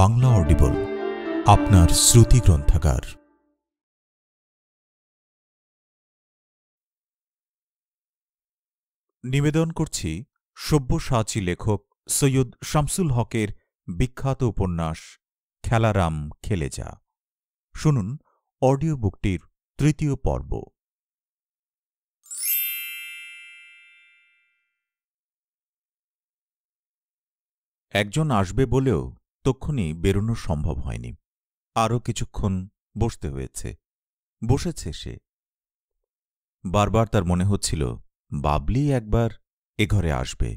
Bangla audible আপনার শ্রুতি গ্রন্থাগার নিবেদন করছি সব্যসাচী লেখক সৈয়দ শামসুল হকের বিখ্যাত উপন্যাস খেলারাম খেলে যা শুনুন অডিও বুকটির তৃতীয় পর্ব একজন আসবে বলেও তক্ষণি বেরোনো সম্ভব হয়নি আরও কিছুক্ষণ বসতে হয়েছে বসেছে সে বারবার তার মনে হচ্ছিল বাবলি একবার এ ঘরে আসবে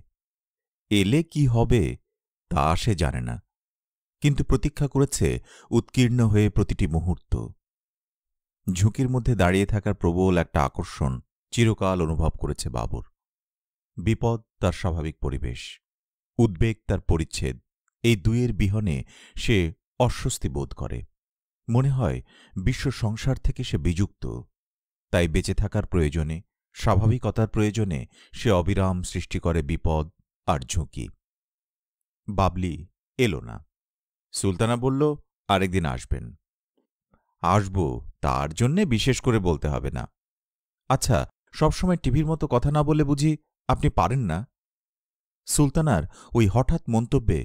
এলে কি হবে তা সে জানে না কিন্তু প্রতীক্ষা করেছে উৎকীর্ণ হয়ে প্রতিটি মুহূর্ত ঝুঁকির মধ্যে দাঁড়িয়ে থাকার প্রবল একটা আকর্ষণ চিরকাল অনুভব করেছে বাবর বিপদ তার স্বাভাবিক পরিবেশ উদ্বেগ তার পরিচ্ছেদ এই দুয়ের বিহনে সে অস্বস্তি বোধ করে মনে হয় বিশ্ব সংসার থেকে সে বিযুক্ত তাই বেঁচে থাকার প্রয়োজনে স্বাভাবিকতার প্রয়োজনে সে অবিরাম সৃষ্টি করে বিপদ আর ঝুঁকি বাবলি এলো না সুলতানা বলল আরেকদিন আসবেন আসব তার জন্যে বিশেষ করে বলতে হবে না আচ্ছা সবসময় টিভির মতো কথা না বলে বুঝি আপনি পারেন না সুলতানার ওই হঠাৎ মন্তব্যে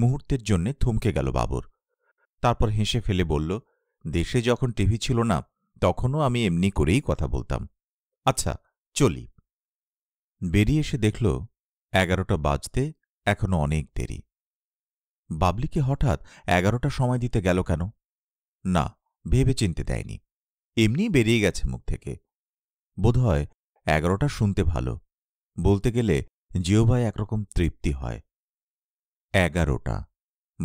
মুহূর্তের জন্যে থমকে গেল বাবর তারপর হেসে ফেলে বলল দেশে যখন টিভি ছিল না তখনও আমি এমনি করেই কথা বলতাম আচ্ছা চলি বেরিয়ে এসে দেখল এগারোটা বাজতে এখনো অনেক দেরি বাবলিকে হঠাৎ এগারোটা সময় দিতে গেল কেন না ভেবে চিনতে দেয়নি এমনি বেরিয়ে গেছে মুখ থেকে বোধহয় এগারোটা শুনতে ভালো বলতে গেলে জিওভায় একরকম তৃপ্তি হয় এগারোটা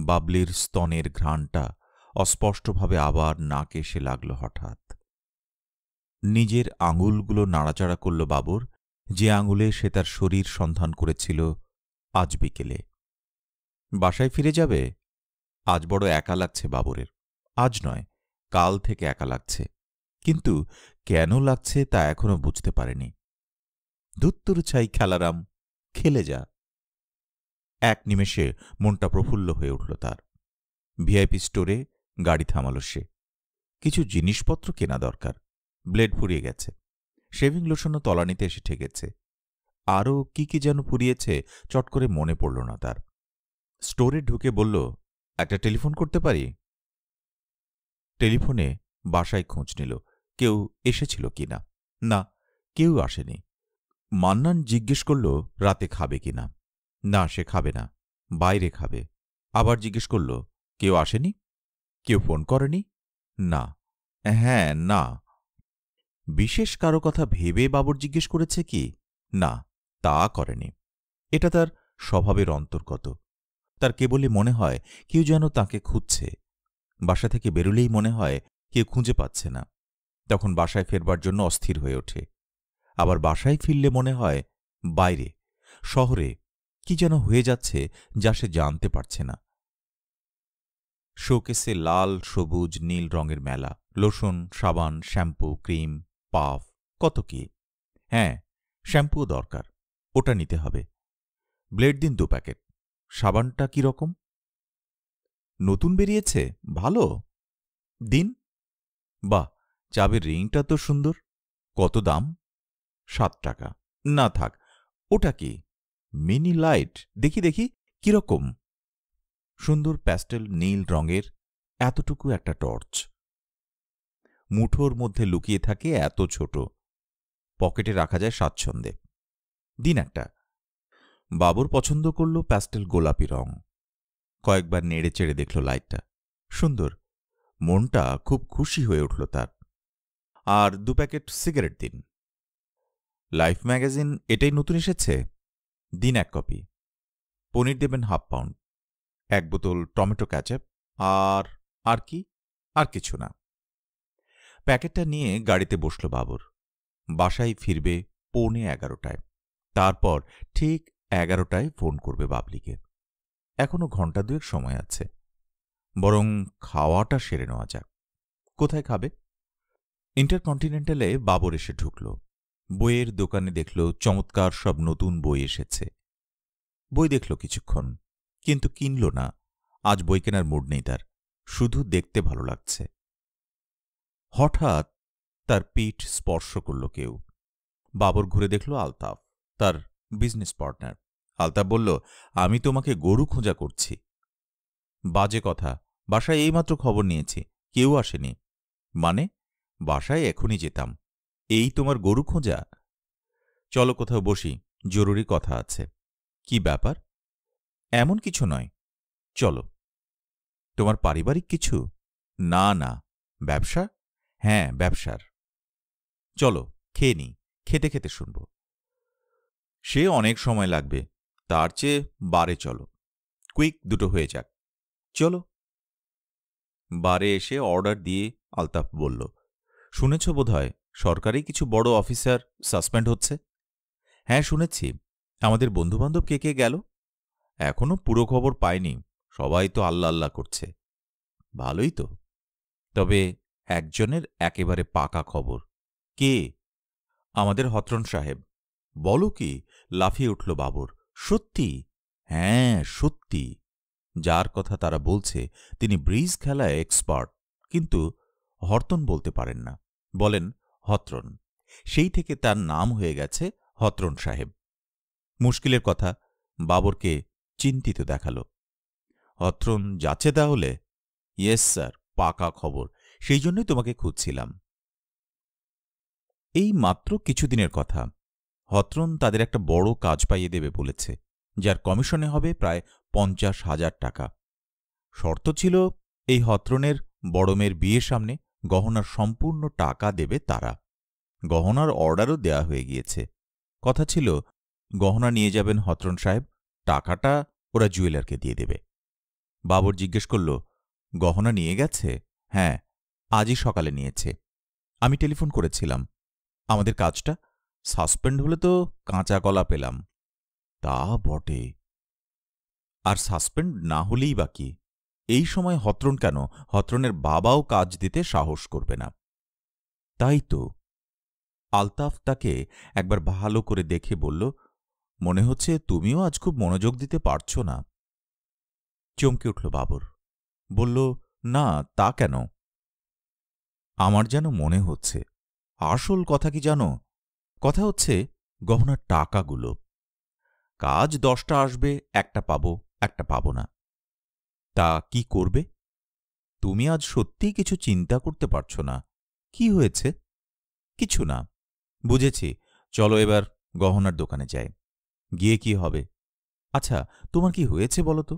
বাবলির স্তনের ঘ্রাণটা অস্পষ্টভাবে আবার নাক এসে লাগল হঠাৎ নিজের আঙুলগুলো নাড়াচাড়া করল বাবর যে আঙুলে সে তার শরীর সন্ধান করেছিল আজ বিকেলে বাসায় ফিরে যাবে আজ বড় একা লাগছে বাবরের আজ নয় কাল থেকে একা লাগছে কিন্তু কেন লাগছে তা এখনও বুঝতে পারেনি ধুত্তর ছাই খেলারাম খেলে যা এক নিমেষে মনটা প্রফুল্ল হয়ে উঠল তার ভিআইপি স্টোরে গাড়ি থামাল সে কিছু জিনিসপত্র কেনা দরকার ব্লেড ফুরিয়ে গেছে শেভিং লোশনও তলানিতে এসে ঠেকেছে আরও কি কি যেন পুড়িয়েছে চট করে মনে পড়ল না তার স্টোরে ঢুকে বলল একটা টেলিফোন করতে পারি টেলিফোনে বাসায় খোঁজ নিল কেউ এসেছিল কি না না কেউ আসেনি মান্নান জিজ্ঞেস করল রাতে খাবে কিনা না সে খাবে না বাইরে খাবে আবার জিজ্ঞেস করল কেউ আসেনি কেউ ফোন করেনি না হ্যাঁ না বিশেষ কারো কথা ভেবে বাবর জিজ্ঞেস করেছে কি না তা করেনি এটা তার স্বভাবের অন্তর্গত তার কেবলই মনে হয় কেউ যেন তাকে খুঁজছে বাসা থেকে বেরুলেই মনে হয় কেউ খুঁজে পাচ্ছে না তখন বাসায় ফেরবার জন্য অস্থির হয়ে ওঠে আবার বাসায় ফিরলে মনে হয় বাইরে শহরে কি যেন হয়ে যাচ্ছে যা সে জানতে পারছে না শোকেসে লাল সবুজ নীল রঙের মেলা লোশন সাবান শ্যাম্পু ক্রিম পাফ কত কি হ্যাঁ শ্যাম্পুও দরকার ওটা নিতে হবে ব্লেড দিন দু প্যাকেট সাবানটা কি রকম নতুন বেরিয়েছে ভালো দিন বাহ চাবের রিংটা তো সুন্দর কত দাম সাত টাকা না থাক ওটা কি মিনি লাইট দেখি দেখি কিরকম সুন্দর প্যাস্টেল নীল রঙের এতটুকু একটা টর্চ মুঠোর মধ্যে লুকিয়ে থাকে এত ছোট পকেটে রাখা যায় স্বাচ্ছন্দ্যে দিন একটা বাবুর পছন্দ করল প্যাস্টেল গোলাপি রং কয়েকবার নেড়ে চেড়ে দেখল লাইটটা সুন্দর মনটা খুব খুশি হয়ে উঠল তার আর দু প্যাকেট সিগারেট দিন লাইফ ম্যাগাজিন এটাই নতুন এসেছে দিন এক কপি পনির দেবেন হাফ পাউন্ড এক বোতল টমেটো ক্যাচআপ আর আর কি আর কিছু না প্যাকেটটা নিয়ে গাড়িতে বসল বাবর বাসায় ফিরবে পৌনে এগারোটায় তারপর ঠিক এগারোটায় ফোন করবে বাবলিকে এখনও ঘন্টা দুয়েক সময় আছে বরং খাওয়াটা সেরে নেওয়া যাক কোথায় খাবে ইন্টারকন্টিনেন্টালে বাবর এসে ঢুকল বইয়ের দোকানে দেখল চমৎকার সব নতুন বই এসেছে বই দেখল কিছুক্ষণ কিন্তু কিনল না আজ বই কেনার মুড নেই তার শুধু দেখতে ভালো লাগছে হঠাৎ তার পিঠ স্পর্শ করল কেউ বাবর ঘুরে দেখল আলতাফ তার বিজনেস পার্টনার আলতাফ বলল আমি তোমাকে গরু খোঁজা করছি বাজে কথা বাসায় এইমাত্র খবর নিয়েছি কেউ আসেনি মানে বাসায় এখনই যেতাম এই তোমার গরু খোঁজা চলো কোথাও বসি জরুরি কথা আছে কি ব্যাপার এমন কিছু নয় চলো তোমার পারিবারিক কিছু না না ব্যবসা হ্যাঁ ব্যবসার চলো খেয়ে নি খেতে খেতে শুনব সে অনেক সময় লাগবে তার চেয়ে বারে চলো কুইক দুটো হয়ে যাক চলো বারে এসে অর্ডার দিয়ে আলতাফ বলল শুনেছ বোধহয় সরকারি কিছু বড় অফিসার সাসপেন্ড হচ্ছে হ্যাঁ শুনেছি আমাদের বন্ধুবান্ধব কে কে গেল এখনও পুরো খবর পায়নি সবাই তো আল্লা আল্লাহ করছে ভালোই তো তবে একজনের একেবারে পাকা খবর কে আমাদের হতরণ সাহেব বলো কি লাফিয়ে উঠল বাবর সত্যি হ্যাঁ সত্যি যার কথা তারা বলছে তিনি ব্রিজ খেলায় এক্সপার্ট কিন্তু হরতন বলতে পারেন না বলেন হত্রন সেই থেকে তার নাম হয়ে গেছে হত্রন সাহেব মুশকিলের কথা বাবরকে চিন্তিত দেখাল হত্রন যাচ্ছে তাহলে ইয়েস স্যার পাকা খবর সেই জন্যই তোমাকে খুঁজছিলাম এই মাত্র কিছুদিনের কথা হত্রন তাদের একটা বড় কাজ পাইয়ে দেবে বলেছে যার কমিশনে হবে প্রায় পঞ্চাশ হাজার টাকা শর্ত ছিল এই হত্রনের বড়মের বিয়ের সামনে গহনার সম্পূর্ণ টাকা দেবে তারা গহনার অর্ডারও দেয়া হয়ে গিয়েছে কথা ছিল গহনা নিয়ে যাবেন হতরন সাহেব টাকাটা ওরা জুয়েলারকে দিয়ে দেবে বাবর জিজ্ঞেস করল গহনা নিয়ে গেছে হ্যাঁ আজই সকালে নিয়েছে আমি টেলিফোন করেছিলাম আমাদের কাজটা সাসপেন্ড হলে তো কাঁচা কলা পেলাম তা বটে আর সাসপেন্ড না হলেই বাকি এই সময় হত্রন কেন হত্রনের বাবাও কাজ দিতে সাহস করবে না তাই তো আলতাফ তাকে একবার ভালো করে দেখে বলল মনে হচ্ছে তুমিও আজ খুব মনোযোগ দিতে পারছ না চমকে উঠল বাবর বলল না তা কেন আমার যেন মনে হচ্ছে আসল কথা কি জানো কথা হচ্ছে গহনার টাকাগুলো কাজ দশটা আসবে একটা পাবো একটা পাবো না তা কি করবে তুমি আজ সত্যিই কিছু চিন্তা করতে পারছ না কি হয়েছে কিছু না বুঝেছি চলো এবার গহনার দোকানে যাই গিয়ে কি হবে আচ্ছা তোমার কি হয়েছে বলো তো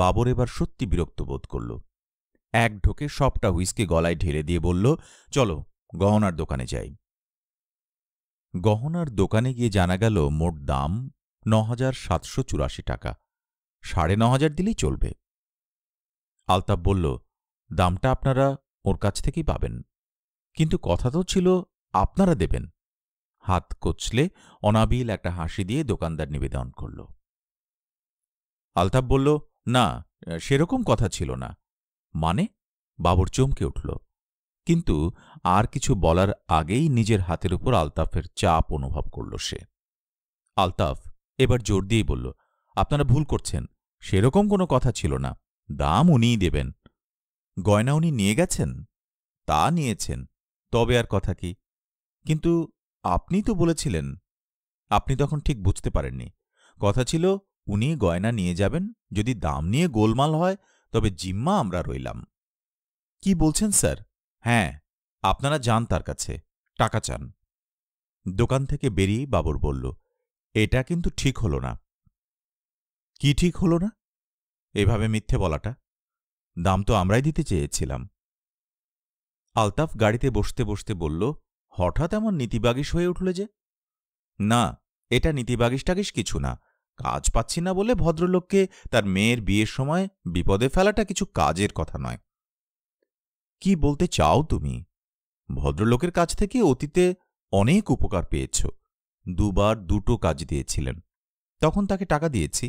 বাবর এবার সত্যি বিরক্ত বোধ করল এক ঢোকে সবটা হুইস্কে গলায় ঢেলে দিয়ে বলল চলো গহনার দোকানে যাই গহনার দোকানে গিয়ে জানা গেল মোট দাম ন হাজার সাতশো চুরাশি টাকা সাড়ে ন হাজার দিলেই চলবে আলতাফ বলল দামটা আপনারা ওর কাছ থেকেই পাবেন কিন্তু কথা তো ছিল আপনারা দেবেন হাত কচলে অনাবিল একটা হাসি দিয়ে দোকানদার নিবেদন করল আলতাফ বলল না সেরকম কথা ছিল না মানে বাবর চমকে উঠল কিন্তু আর কিছু বলার আগেই নিজের হাতের উপর আলতাফের চাপ অনুভব করল সে আলতাফ এবার জোর দিয়ে বলল আপনারা ভুল করছেন সেরকম কোনো কথা ছিল না দাম উনিই দেবেন গয়না উনি নিয়ে গেছেন তা নিয়েছেন তবে আর কথা কি কিন্তু আপনি তো বলেছিলেন আপনি তখন ঠিক বুঝতে পারেননি কথা ছিল উনি গয়না নিয়ে যাবেন যদি দাম নিয়ে গোলমাল হয় তবে জিম্মা আমরা রইলাম কি বলছেন স্যার হ্যাঁ আপনারা যান তার কাছে টাকা চান দোকান থেকে বেরিয়ে বাবর বলল এটা কিন্তু ঠিক হল না কি ঠিক হল না এভাবে মিথ্যে বলাটা দাম তো আমরাই দিতে চেয়েছিলাম আলতাফ গাড়িতে বসতে বসতে বলল হঠাৎ এমন নীতিবাগিস হয়ে উঠল যে না এটা নীতিবাগিস টাগিস কিছু না কাজ পাচ্ছি না বলে ভদ্রলোককে তার মেয়ের বিয়ের সময় বিপদে ফেলাটা কিছু কাজের কথা নয় কি বলতে চাও তুমি ভদ্রলোকের কাছ থেকে অতীতে অনেক উপকার পেয়েছ দুবার দুটো কাজ দিয়েছিলেন তখন তাকে টাকা দিয়েছি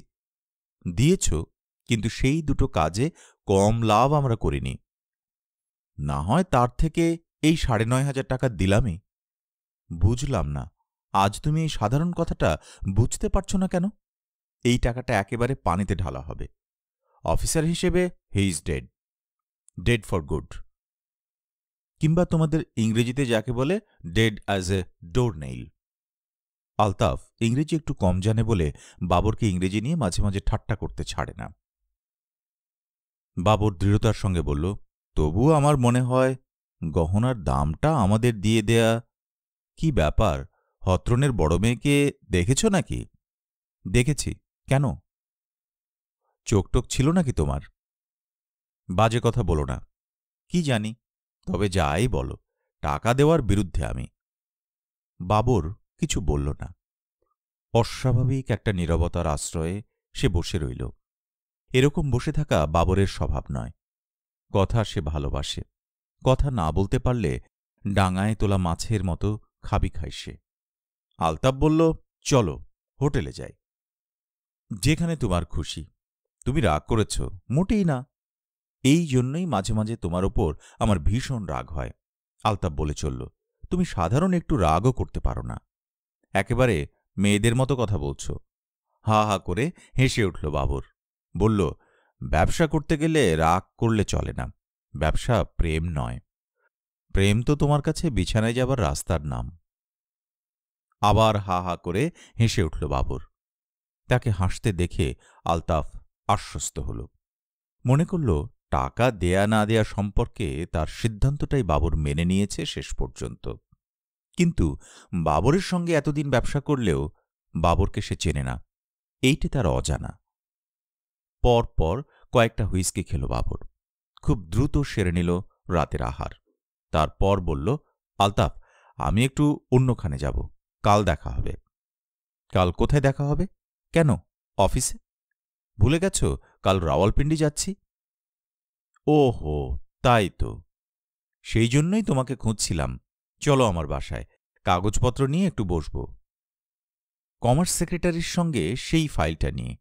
দিয়েছ কিন্তু সেই দুটো কাজে কম লাভ আমরা করিনি না হয় তার থেকে এই সাড়ে নয় হাজার টাকা দিলামই বুঝলাম না আজ তুমি এই সাধারণ কথাটা বুঝতে পারছ না কেন এই টাকাটা একেবারে পানিতে ঢালা হবে অফিসার হিসেবে he is dead dead for good কিংবা তোমাদের ইংরেজিতে যাকে বলে dead as a doornail Altaf ইংরেজি একটু কম জানে বলে বাবরকে ইংরেজি নিয়ে মাঝে মাঝে ঠাট্টা করতে ছাড়ে না বাবর দৃঢ়তার সঙ্গে বলল তবু আমার মনে হয় গহনার দামটা আমাদের দিয়ে দেয়া কি ব্যাপার হত্রনের বড় মেয়েকে দেখেছ নাকি দেখেছি কেন চোখটোক ছিল নাকি তোমার বাজে কথা বলো না কি জানি তবে যাই বলো টাকা দেওয়ার বিরুদ্ধে আমি বাবর কিছু বলল না অস্বাভাবিক একটা নীরবতার আশ্রয়ে সে বসে রইল এরকম বসে থাকা বাবরের স্বভাব নয় কথা সে ভালোবাসে কথা না বলতে পারলে ডাঙায় তোলা মাছের মতো খাবি খায় সে আলতাপ বলল চলো হোটেলে যাই যেখানে তোমার খুশি তুমি রাগ করেছ মোটেই না এই জন্যই মাঝে মাঝে তোমার ওপর আমার ভীষণ রাগ হয় আলতাপ বলে চলল তুমি সাধারণ একটু রাগও করতে পারো না একেবারে মেয়েদের মতো কথা বলছ হা হা করে হেসে উঠল বাবর বলল ব্যবসা করতে গেলে রাগ করলে চলে না ব্যবসা প্রেম নয় প্রেম তো তোমার কাছে বিছানায় যাবার রাস্তার নাম আবার হা হা করে হেসে উঠল বাবুর তাকে হাসতে দেখে আলতাফ আশ্বস্ত হল মনে করল টাকা দেয়া না দেয়া সম্পর্কে তার সিদ্ধান্তটাই বাবুর মেনে নিয়েছে শেষ পর্যন্ত কিন্তু বাবরের সঙ্গে এতদিন ব্যবসা করলেও বাবরকে সে চেনে না এইটি তার অজানা পর পর কয়েকটা হুইস্কি খেল বাবর খুব দ্রুত সেরে নিল রাতের আহার তারপর বলল আলতাফ আমি একটু অন্যখানে যাব কাল দেখা হবে কাল কোথায় দেখা হবে কেন অফিসে ভুলে গেছ কাল রাওয়ালপিন্ডি যাচ্ছি ও হো তাই তো সেই জন্যই তোমাকে খুঁজছিলাম চলো আমার বাসায় কাগজপত্র নিয়ে একটু বসব কমার্স সেক্রেটারির সঙ্গে সেই ফাইলটা নিয়ে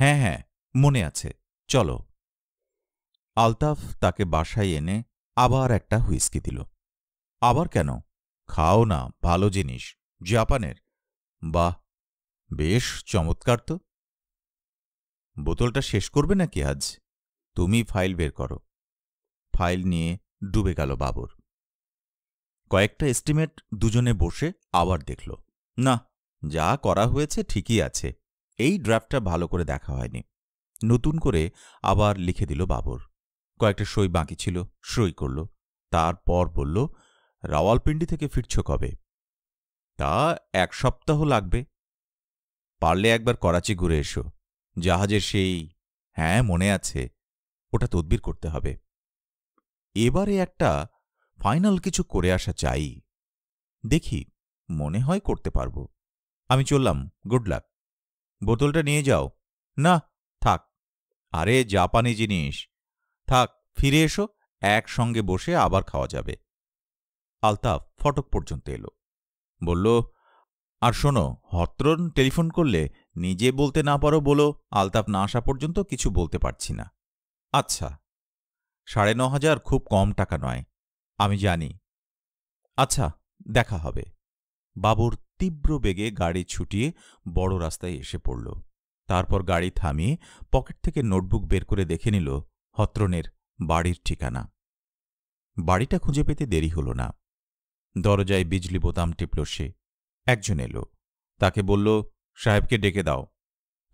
হ্যাঁ হ্যাঁ মনে আছে চলো আলতাফ তাকে বাসায় এনে আবার একটা হুইস্কি দিল আবার কেন খাও না ভালো জিনিস জাপানের বাহ বেশ চমৎকার তো বোতলটা শেষ করবে নাকি আজ তুমি ফাইল বের করো ফাইল নিয়ে ডুবে গেল বাবর কয়েকটা এস্টিমেট দুজনে বসে আবার দেখল না যা করা হয়েছে ঠিকই আছে এই ড্রাফটটা ভালো করে দেখা হয়নি নতুন করে আবার লিখে দিল বাবর কয়েকটা সই বাঁকি ছিল সই করল তারপর বলল রাওয়ালপিন্ডি থেকে ফিরছ কবে তা এক সপ্তাহ লাগবে পারলে একবার করাচি ঘুরে এসো জাহাজের সেই হ্যাঁ মনে আছে ওটা তদবির করতে হবে এবারে একটা ফাইনাল কিছু করে আসা চাই দেখি মনে হয় করতে পারবো আমি চললাম গুড লাক বোতলটা নিয়ে যাও না থাক আরে জাপানি জিনিস থাক ফিরে এসো একসঙ্গে বসে আবার খাওয়া যাবে আলতাফ ফটক পর্যন্ত এলো বলল আর শোনো হত্রন টেলিফোন করলে নিজে বলতে না পারো বলো আলতাফ না আসা পর্যন্ত কিছু বলতে পারছি না আচ্ছা সাড়ে ন হাজার খুব কম টাকা নয় আমি জানি আচ্ছা দেখা হবে বাবুর তীব্র বেগে গাড়ি ছুটিয়ে বড় রাস্তায় এসে পড়ল তারপর গাড়ি থামিয়ে পকেট থেকে নোটবুক বের করে দেখে নিল হত্রনের বাড়ির ঠিকানা বাড়িটা খুঁজে পেতে দেরি হল না দরজায় বিজলি বোতাম টিপল সে একজন এলো তাকে বলল সাহেবকে ডেকে দাও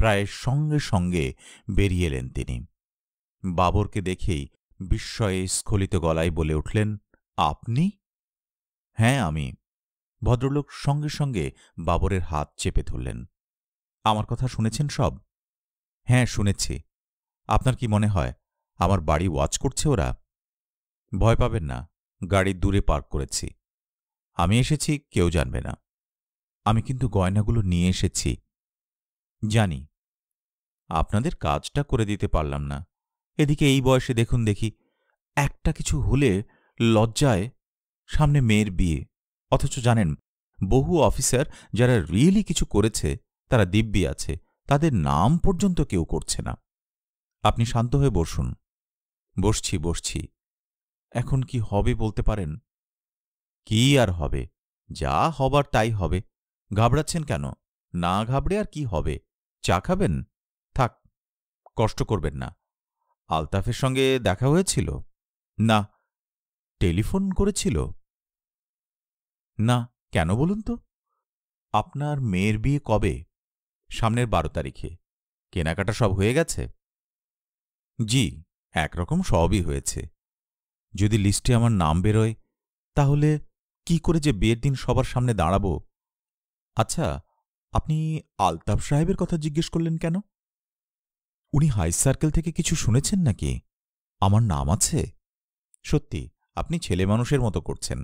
প্রায় সঙ্গে সঙ্গে বেরিয়ে এলেন তিনি বাবরকে দেখেই বিস্ময়ে স্খলিত গলায় বলে উঠলেন আপনি হ্যাঁ আমি ভদ্রলোক সঙ্গে সঙ্গে বাবরের হাত চেপে ধরলেন আমার কথা শুনেছেন সব হ্যাঁ শুনেছি আপনার কি মনে হয় আমার বাড়ি ওয়াচ করছে ওরা ভয় পাবেন না গাড়ি দূরে পার্ক করেছি আমি এসেছি কেউ জানবে না আমি কিন্তু গয়নাগুলো নিয়ে এসেছি জানি আপনাদের কাজটা করে দিতে পারলাম না এদিকে এই বয়সে দেখুন দেখি একটা কিছু হলে লজ্জায় সামনে মেয়ের বিয়ে অথচ জানেন বহু অফিসার যারা রিয়েলি কিছু করেছে তারা দিব্যি আছে তাদের নাম পর্যন্ত কেউ করছে না আপনি শান্ত হয়ে বসুন বসছি বসছি এখন কি হবে বলতে পারেন কি আর হবে যা হবার তাই হবে ঘাবড়াচ্ছেন কেন না ঘাবড়ে আর কি হবে চা খাবেন থাক কষ্ট করবেন না আলতাফের সঙ্গে দেখা হয়েছিল না টেলিফোন করেছিল না কেন বলুন তো আপনার মেয়ের বিয়ে কবে সামনের বারো তারিখে কেনাকাটা সব হয়ে গেছে জি একরকম সবই হয়েছে যদি লিস্টে আমার নাম বেরোয় তাহলে কি করে যে বিয়ের দিন সবার সামনে দাঁড়াবো আচ্ছা আপনি আলতাফ সাহেবের কথা জিজ্ঞেস করলেন কেন উনি হাই সার্কেল থেকে কিছু শুনেছেন নাকি আমার নাম আছে সত্যি আপনি ছেলে মানুষের মতো করছেন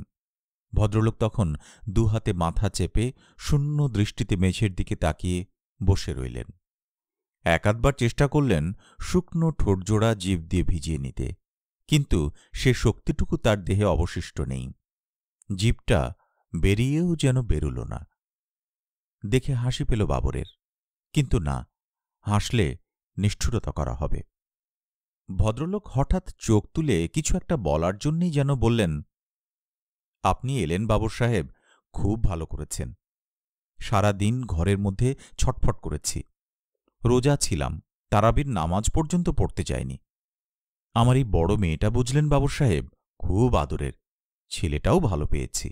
ভদ্রলোক তখন দুহাতে মাথা চেপে শূন্য দৃষ্টিতে মেঝের দিকে তাকিয়ে বসে রইলেন একাধবার চেষ্টা করলেন শুকনো ঠোঁটজোড়া জীব দিয়ে ভিজিয়ে নিতে কিন্তু সে শক্তিটুকু তার দেহে অবশিষ্ট নেই জীবটা বেরিয়েও যেন বেরুল না দেখে হাসি পেল বাবরের কিন্তু না হাসলে নিষ্ঠুরতা করা হবে ভদ্রলোক হঠাৎ চোখ তুলে কিছু একটা বলার জন্যই যেন বললেন আপনি এলেন বাবর সাহেব খুব ভালো করেছেন সারা দিন ঘরের মধ্যে ছটফট করেছি রোজা ছিলাম তারাবির নামাজ পর্যন্ত পড়তে যায়নি আমার এই বড় মেয়েটা বুঝলেন বাবু সাহেব খুব আদরের ছেলেটাও ভালো পেয়েছি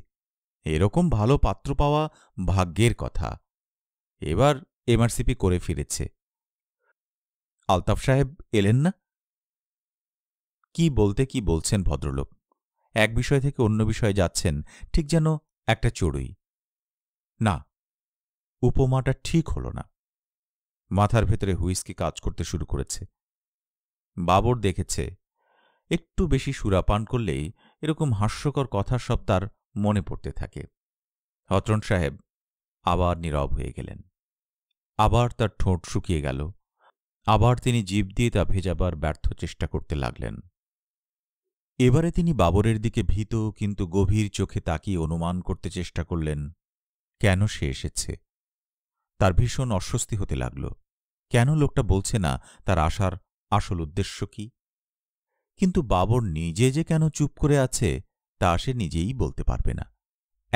এরকম ভালো পাত্র পাওয়া ভাগ্যের কথা এবার এমআরসিপি করে ফিরেছে আলতাফ সাহেব এলেন না কি বলতে কি বলছেন ভদ্রলোক এক বিষয় থেকে অন্য বিষয়ে যাচ্ছেন ঠিক যেন একটা চড়ুই না উপমাটা ঠিক হল না মাথার ভেতরে হুইস্কি কাজ করতে শুরু করেছে বাবর দেখেছে একটু বেশি সুরাপান করলেই এরকম হাস্যকর কথা সব তার মনে পড়তে থাকে হতরণ সাহেব আবার নীরব হয়ে গেলেন আবার তার ঠোঁট শুকিয়ে গেল আবার তিনি জীব দিয়ে তা ভেজাবার ব্যর্থ চেষ্টা করতে লাগলেন এবারে তিনি বাবরের দিকে ভীত কিন্তু গভীর চোখে তাকিয়ে অনুমান করতে চেষ্টা করলেন কেন সে এসেছে তার ভীষণ অস্বস্তি হতে লাগল কেন লোকটা বলছে না তার আসার আসল উদ্দেশ্য কি কিন্তু বাবর নিজে যে কেন চুপ করে আছে তা সে নিজেই বলতে পারবে না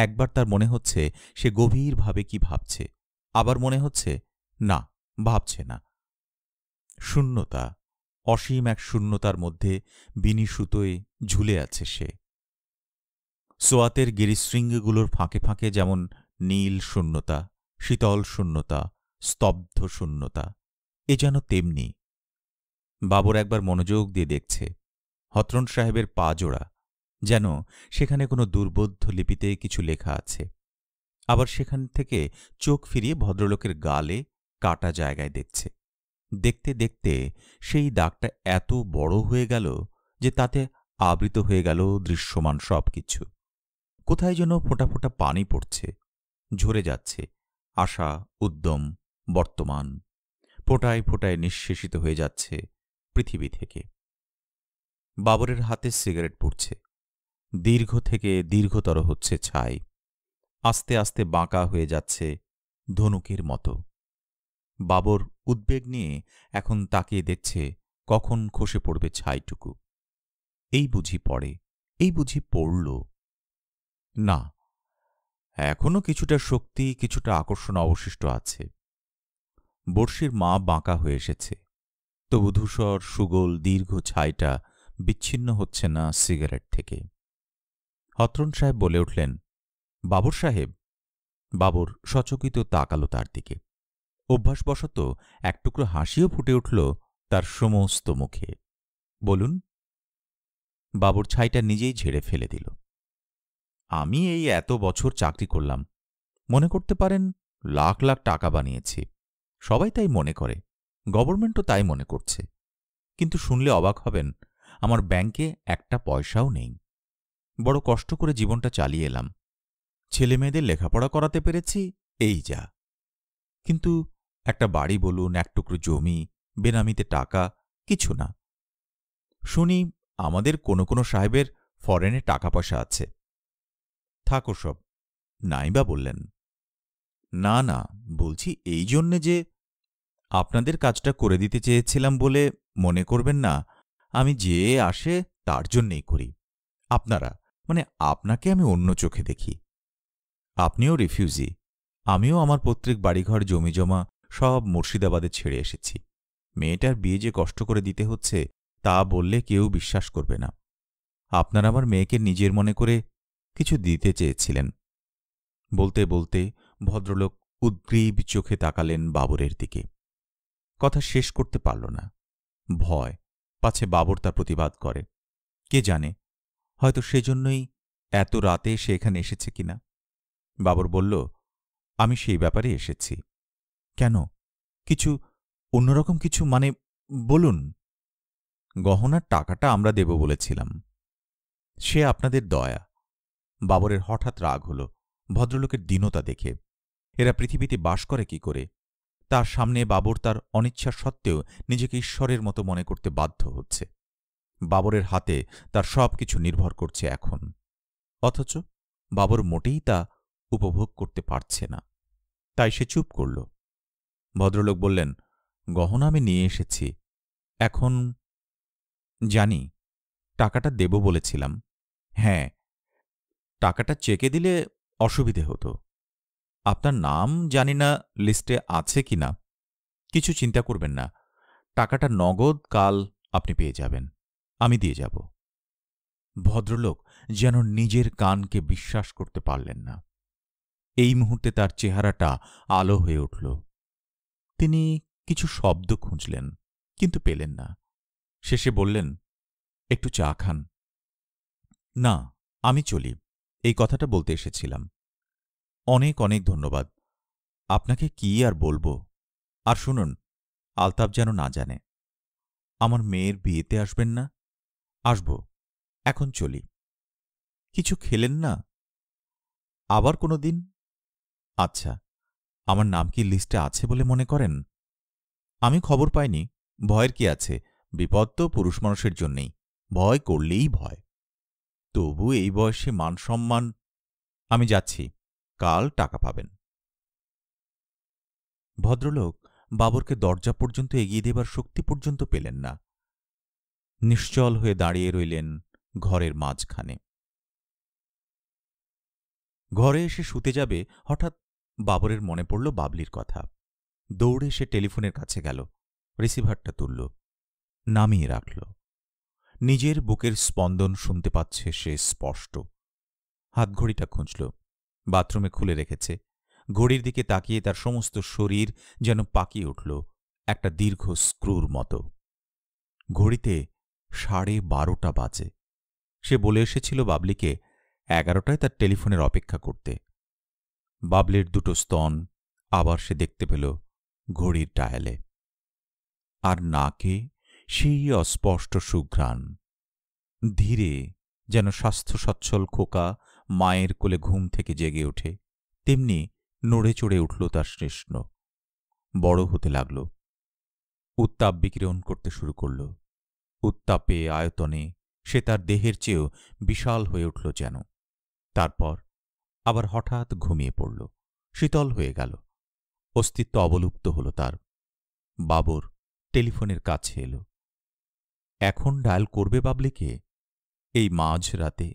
একবার তার মনে হচ্ছে সে গভীরভাবে কি ভাবছে আবার মনে হচ্ছে না ভাবছে না শূন্যতা অসীম এক শূন্যতার মধ্যে বিনি সুতোয় ঝুলে আছে সে সোয়াতের গিরিশৃঙ্গগুলোর ফাঁকে ফাঁকে যেমন নীল শূন্যতা শীতল শূন্যতা স্তব্ধ শূন্যতা এ যেন তেমনি বাবর একবার মনোযোগ দিয়ে দেখছে হতরণ সাহেবের পা জোড়া যেন সেখানে কোনো দুর্বোধ্য লিপিতে কিছু লেখা আছে আবার সেখান থেকে চোখ ফিরিয়ে ভদ্রলোকের গালে কাটা জায়গায় দেখছে দেখতে দেখতে সেই দাগটা এত বড় হয়ে গেল যে তাতে আবৃত হয়ে গেল দৃশ্যমান সব কিছু কোথায় যেন ফোঁটা ফোঁটা পানি পড়ছে ঝরে যাচ্ছে আশা উদ্যম বর্তমান ফোটায় ফোটায় নিঃশেষিত হয়ে যাচ্ছে পৃথিবী থেকে বাবরের হাতে সিগারেট পড়ছে দীর্ঘ থেকে দীর্ঘতর হচ্ছে ছাই আস্তে আস্তে বাঁকা হয়ে যাচ্ছে ধনুকের মতো বাবর উদ্বেগ নিয়ে এখন তাকিয়ে দেখছে কখন খসে পড়বে ছাইটুকু এই বুঝি পড়ে এই বুঝি পড়ল না এখনও কিছুটা শক্তি কিছুটা আকর্ষণ অবশিষ্ট আছে বর্ষির মা বাঁকা হয়ে এসেছে তবু ধূসর সুগোল দীর্ঘ ছাইটা বিচ্ছিন্ন হচ্ছে না সিগারেট থেকে হত্রণ সাহেব বলে উঠলেন বাবর সাহেব বাবর সচকিত তাকালো তার দিকে অভ্যাসবশত একটুকরো হাসিও ফুটে উঠল তার সমস্ত মুখে বলুন বাবর ছাইটা নিজেই ঝেড়ে ফেলে দিল আমি এই এত বছর চাকরি করলাম মনে করতে পারেন লাখ লাখ টাকা বানিয়েছি সবাই তাই মনে করে গভর্নমেন্টও তাই মনে করছে কিন্তু শুনলে অবাক হবেন আমার ব্যাংকে একটা পয়সাও নেই বড় কষ্ট করে জীবনটা চালিয়ে এলাম ছেলেমেয়েদের লেখাপড়া করাতে পেরেছি এই যা কিন্তু একটা বাড়ি বলুন এক টুকরো জমি বেনামিতে টাকা কিছু না শুনি আমাদের কোনো কোনো সাহেবের ফরেনে টাকা পয়সা আছে থাকো সব নাইবা বললেন না না বলছি এই জন্যে যে আপনাদের কাজটা করে দিতে চেয়েছিলাম বলে মনে করবেন না আমি যে আসে তার জন্যেই করি আপনারা মানে আপনাকে আমি অন্য চোখে দেখি আপনিও রিফিউজি আমিও আমার পৈতৃক বাড়িঘর জমিজমা সব মুর্শিদাবাদে ছেড়ে এসেছি মেয়েটার বিয়ে যে কষ্ট করে দিতে হচ্ছে তা বললে কেউ বিশ্বাস করবে না আপনার আমার মেয়েকে নিজের মনে করে কিছু দিতে চেয়েছিলেন বলতে বলতে ভদ্রলোক উদ্গ্রীব চোখে তাকালেন বাবরের দিকে কথা শেষ করতে পারল না ভয় পাছে বাবর তা প্রতিবাদ করে কে জানে হয়তো সেজন্যই এত রাতে সে এখানে এসেছে কিনা বাবর বলল আমি সেই ব্যাপারে এসেছি কেন কিছু অন্যরকম কিছু মানে বলুন গহনার টাকাটা আমরা দেব বলেছিলাম সে আপনাদের দয়া বাবরের হঠাৎ রাগ হল ভদ্রলোকের দীনতা দেখে এরা পৃথিবীতে বাস করে কি করে তার সামনে বাবর তার অনিচ্ছা সত্ত্বেও নিজেকে ঈশ্বরের মতো মনে করতে বাধ্য হচ্ছে বাবরের হাতে তার সব কিছু নির্ভর করছে এখন অথচ বাবর মোটেই তা উপভোগ করতে পারছে না তাই সে চুপ করল ভদ্রলোক বললেন গহনা আমি নিয়ে এসেছি এখন জানি টাকাটা দেব বলেছিলাম হ্যাঁ টাকাটা চেকে দিলে অসুবিধে হতো আপনার নাম জানি না লিস্টে আছে কি না কিছু চিন্তা করবেন না টাকাটা নগদ কাল আপনি পেয়ে যাবেন আমি দিয়ে যাব ভদ্রলোক যেন নিজের কানকে বিশ্বাস করতে পারলেন না এই মুহূর্তে তার চেহারাটা আলো হয়ে উঠল তিনি কিছু শব্দ খুঁজলেন কিন্তু পেলেন না শেষে বললেন একটু চা খান না আমি চলি এই কথাটা বলতে এসেছিলাম অনেক অনেক ধন্যবাদ আপনাকে কি আর বলবো আর শুনুন আলতাপ যেন না জানে আমার মেয়ের বিয়েতে আসবেন না আসব এখন চলি কিছু খেলেন না আবার কোনো দিন আচ্ছা আমার নাম কি লিস্টে আছে বলে মনে করেন আমি খবর পাইনি ভয়ের কি আছে বিপদ তো পুরুষ মানুষের জন্যেই ভয় করলেই ভয় তবু এই বয়সে মানসম্মান আমি যাচ্ছি কাল টাকা পাবেন ভদ্রলোক বাবরকে দরজা পর্যন্ত এগিয়ে দেবার শক্তি পর্যন্ত পেলেন না নিশ্চল হয়ে দাঁড়িয়ে রইলেন ঘরের মাঝখানে ঘরে এসে শুতে যাবে হঠাৎ বাবরের মনে পড়ল বাবলির কথা দৌড়ে সে টেলিফোনের কাছে গেল রিসিভারটা তুলল নামিয়ে রাখল নিজের বুকের স্পন্দন শুনতে পাচ্ছে সে স্পষ্ট হাতঘড়িটা খুঁজল বাথরুমে খুলে রেখেছে ঘড়ির দিকে তাকিয়ে তার সমস্ত শরীর যেন পাকিয়ে উঠল একটা দীর্ঘ স্ক্রুর মতো ঘড়িতে সাড়ে বারোটা বাজে সে বলে এসেছিল বাবলিকে এগারোটায় তার টেলিফোনের অপেক্ষা করতে বাবলির দুটো স্তন আবার সে দেখতে পেল ঘড়ির ডায়ালে আর নাকে সেই অস্পষ্ট সুঘ্রাণ ধীরে যেন স্বাস্থ্যসচ্ছল খোকা মায়ের কোলে ঘুম থেকে জেগে ওঠে তেমনি নড়ে চড়ে উঠল তার শ্রেষ্ণ বড় হতে লাগল উত্তাপ বিকিরণ করতে শুরু করল উত্তাপে আয়তনে সে তার দেহের চেয়েও বিশাল হয়ে উঠল যেন তারপর আবার হঠাৎ ঘুমিয়ে পড়ল শীতল হয়ে গেল অস্তিত্ব অবলুপ্ত হল তার বাবর টেলিফোনের কাছে এলো এখন ডায়াল করবে বাবলিকে এই মাঝ রাতে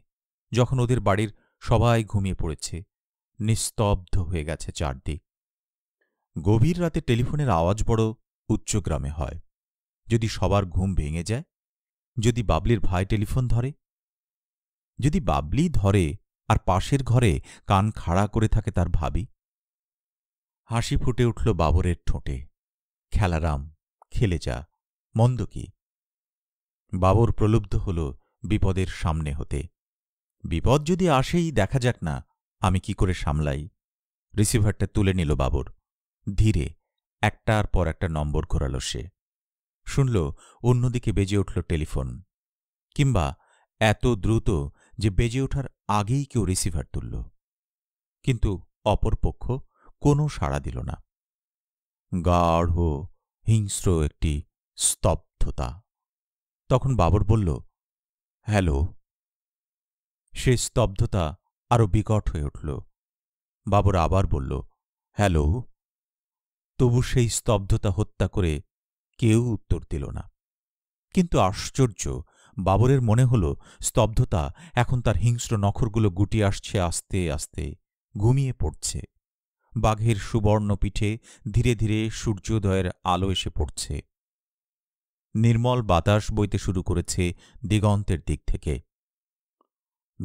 যখন ওদের বাড়ির সবাই ঘুমিয়ে পড়েছে নিস্তব্ধ হয়ে গেছে চারদিক গভীর রাতে টেলিফোনের আওয়াজ বড় উচ্চগ্রামে হয় যদি সবার ঘুম ভেঙে যায় যদি বাবলির ভাই টেলিফোন ধরে যদি বাবলি ধরে আর পাশের ঘরে কান খাড়া করে থাকে তার ভাবি হাসি ফুটে উঠল বাবরের ঠোঁটে খেলারাম খেলে যা মন্দ কি বাবর প্রলুব্ধ হল বিপদের সামনে হতে বিপদ যদি আসেই দেখা যাক না আমি কি করে সামলাই রিসিভারটা তুলে নিল বাবর ধীরে একটার পর একটা নম্বর ঘোরাল সে শুনল অন্যদিকে বেজে উঠল টেলিফোন কিংবা এত দ্রুত যে বেজে ওঠার আগেই কেউ রিসিভার তুলল কিন্তু অপরপক্ষ কোনো সাড়া দিল না গাঢ় হিংস্র একটি স্তব্ধতা তখন বাবর বলল হ্যালো সে স্তব্ধতা আরও বিকট হয়ে উঠল বাবর আবার বলল হ্যালো তবু সেই স্তব্ধতা হত্যা করে কেউ উত্তর দিল না কিন্তু আশ্চর্য বাবরের মনে হল স্তব্ধতা এখন তার হিংস্র নখরগুলো গুটি আসছে আস্তে আস্তে ঘুমিয়ে পড়ছে বাঘের সুবর্ণ পিঠে ধীরে ধীরে সূর্যোদয়ের আলো এসে পড়ছে নির্মল বাতাস বইতে শুরু করেছে দিগন্তের দিক থেকে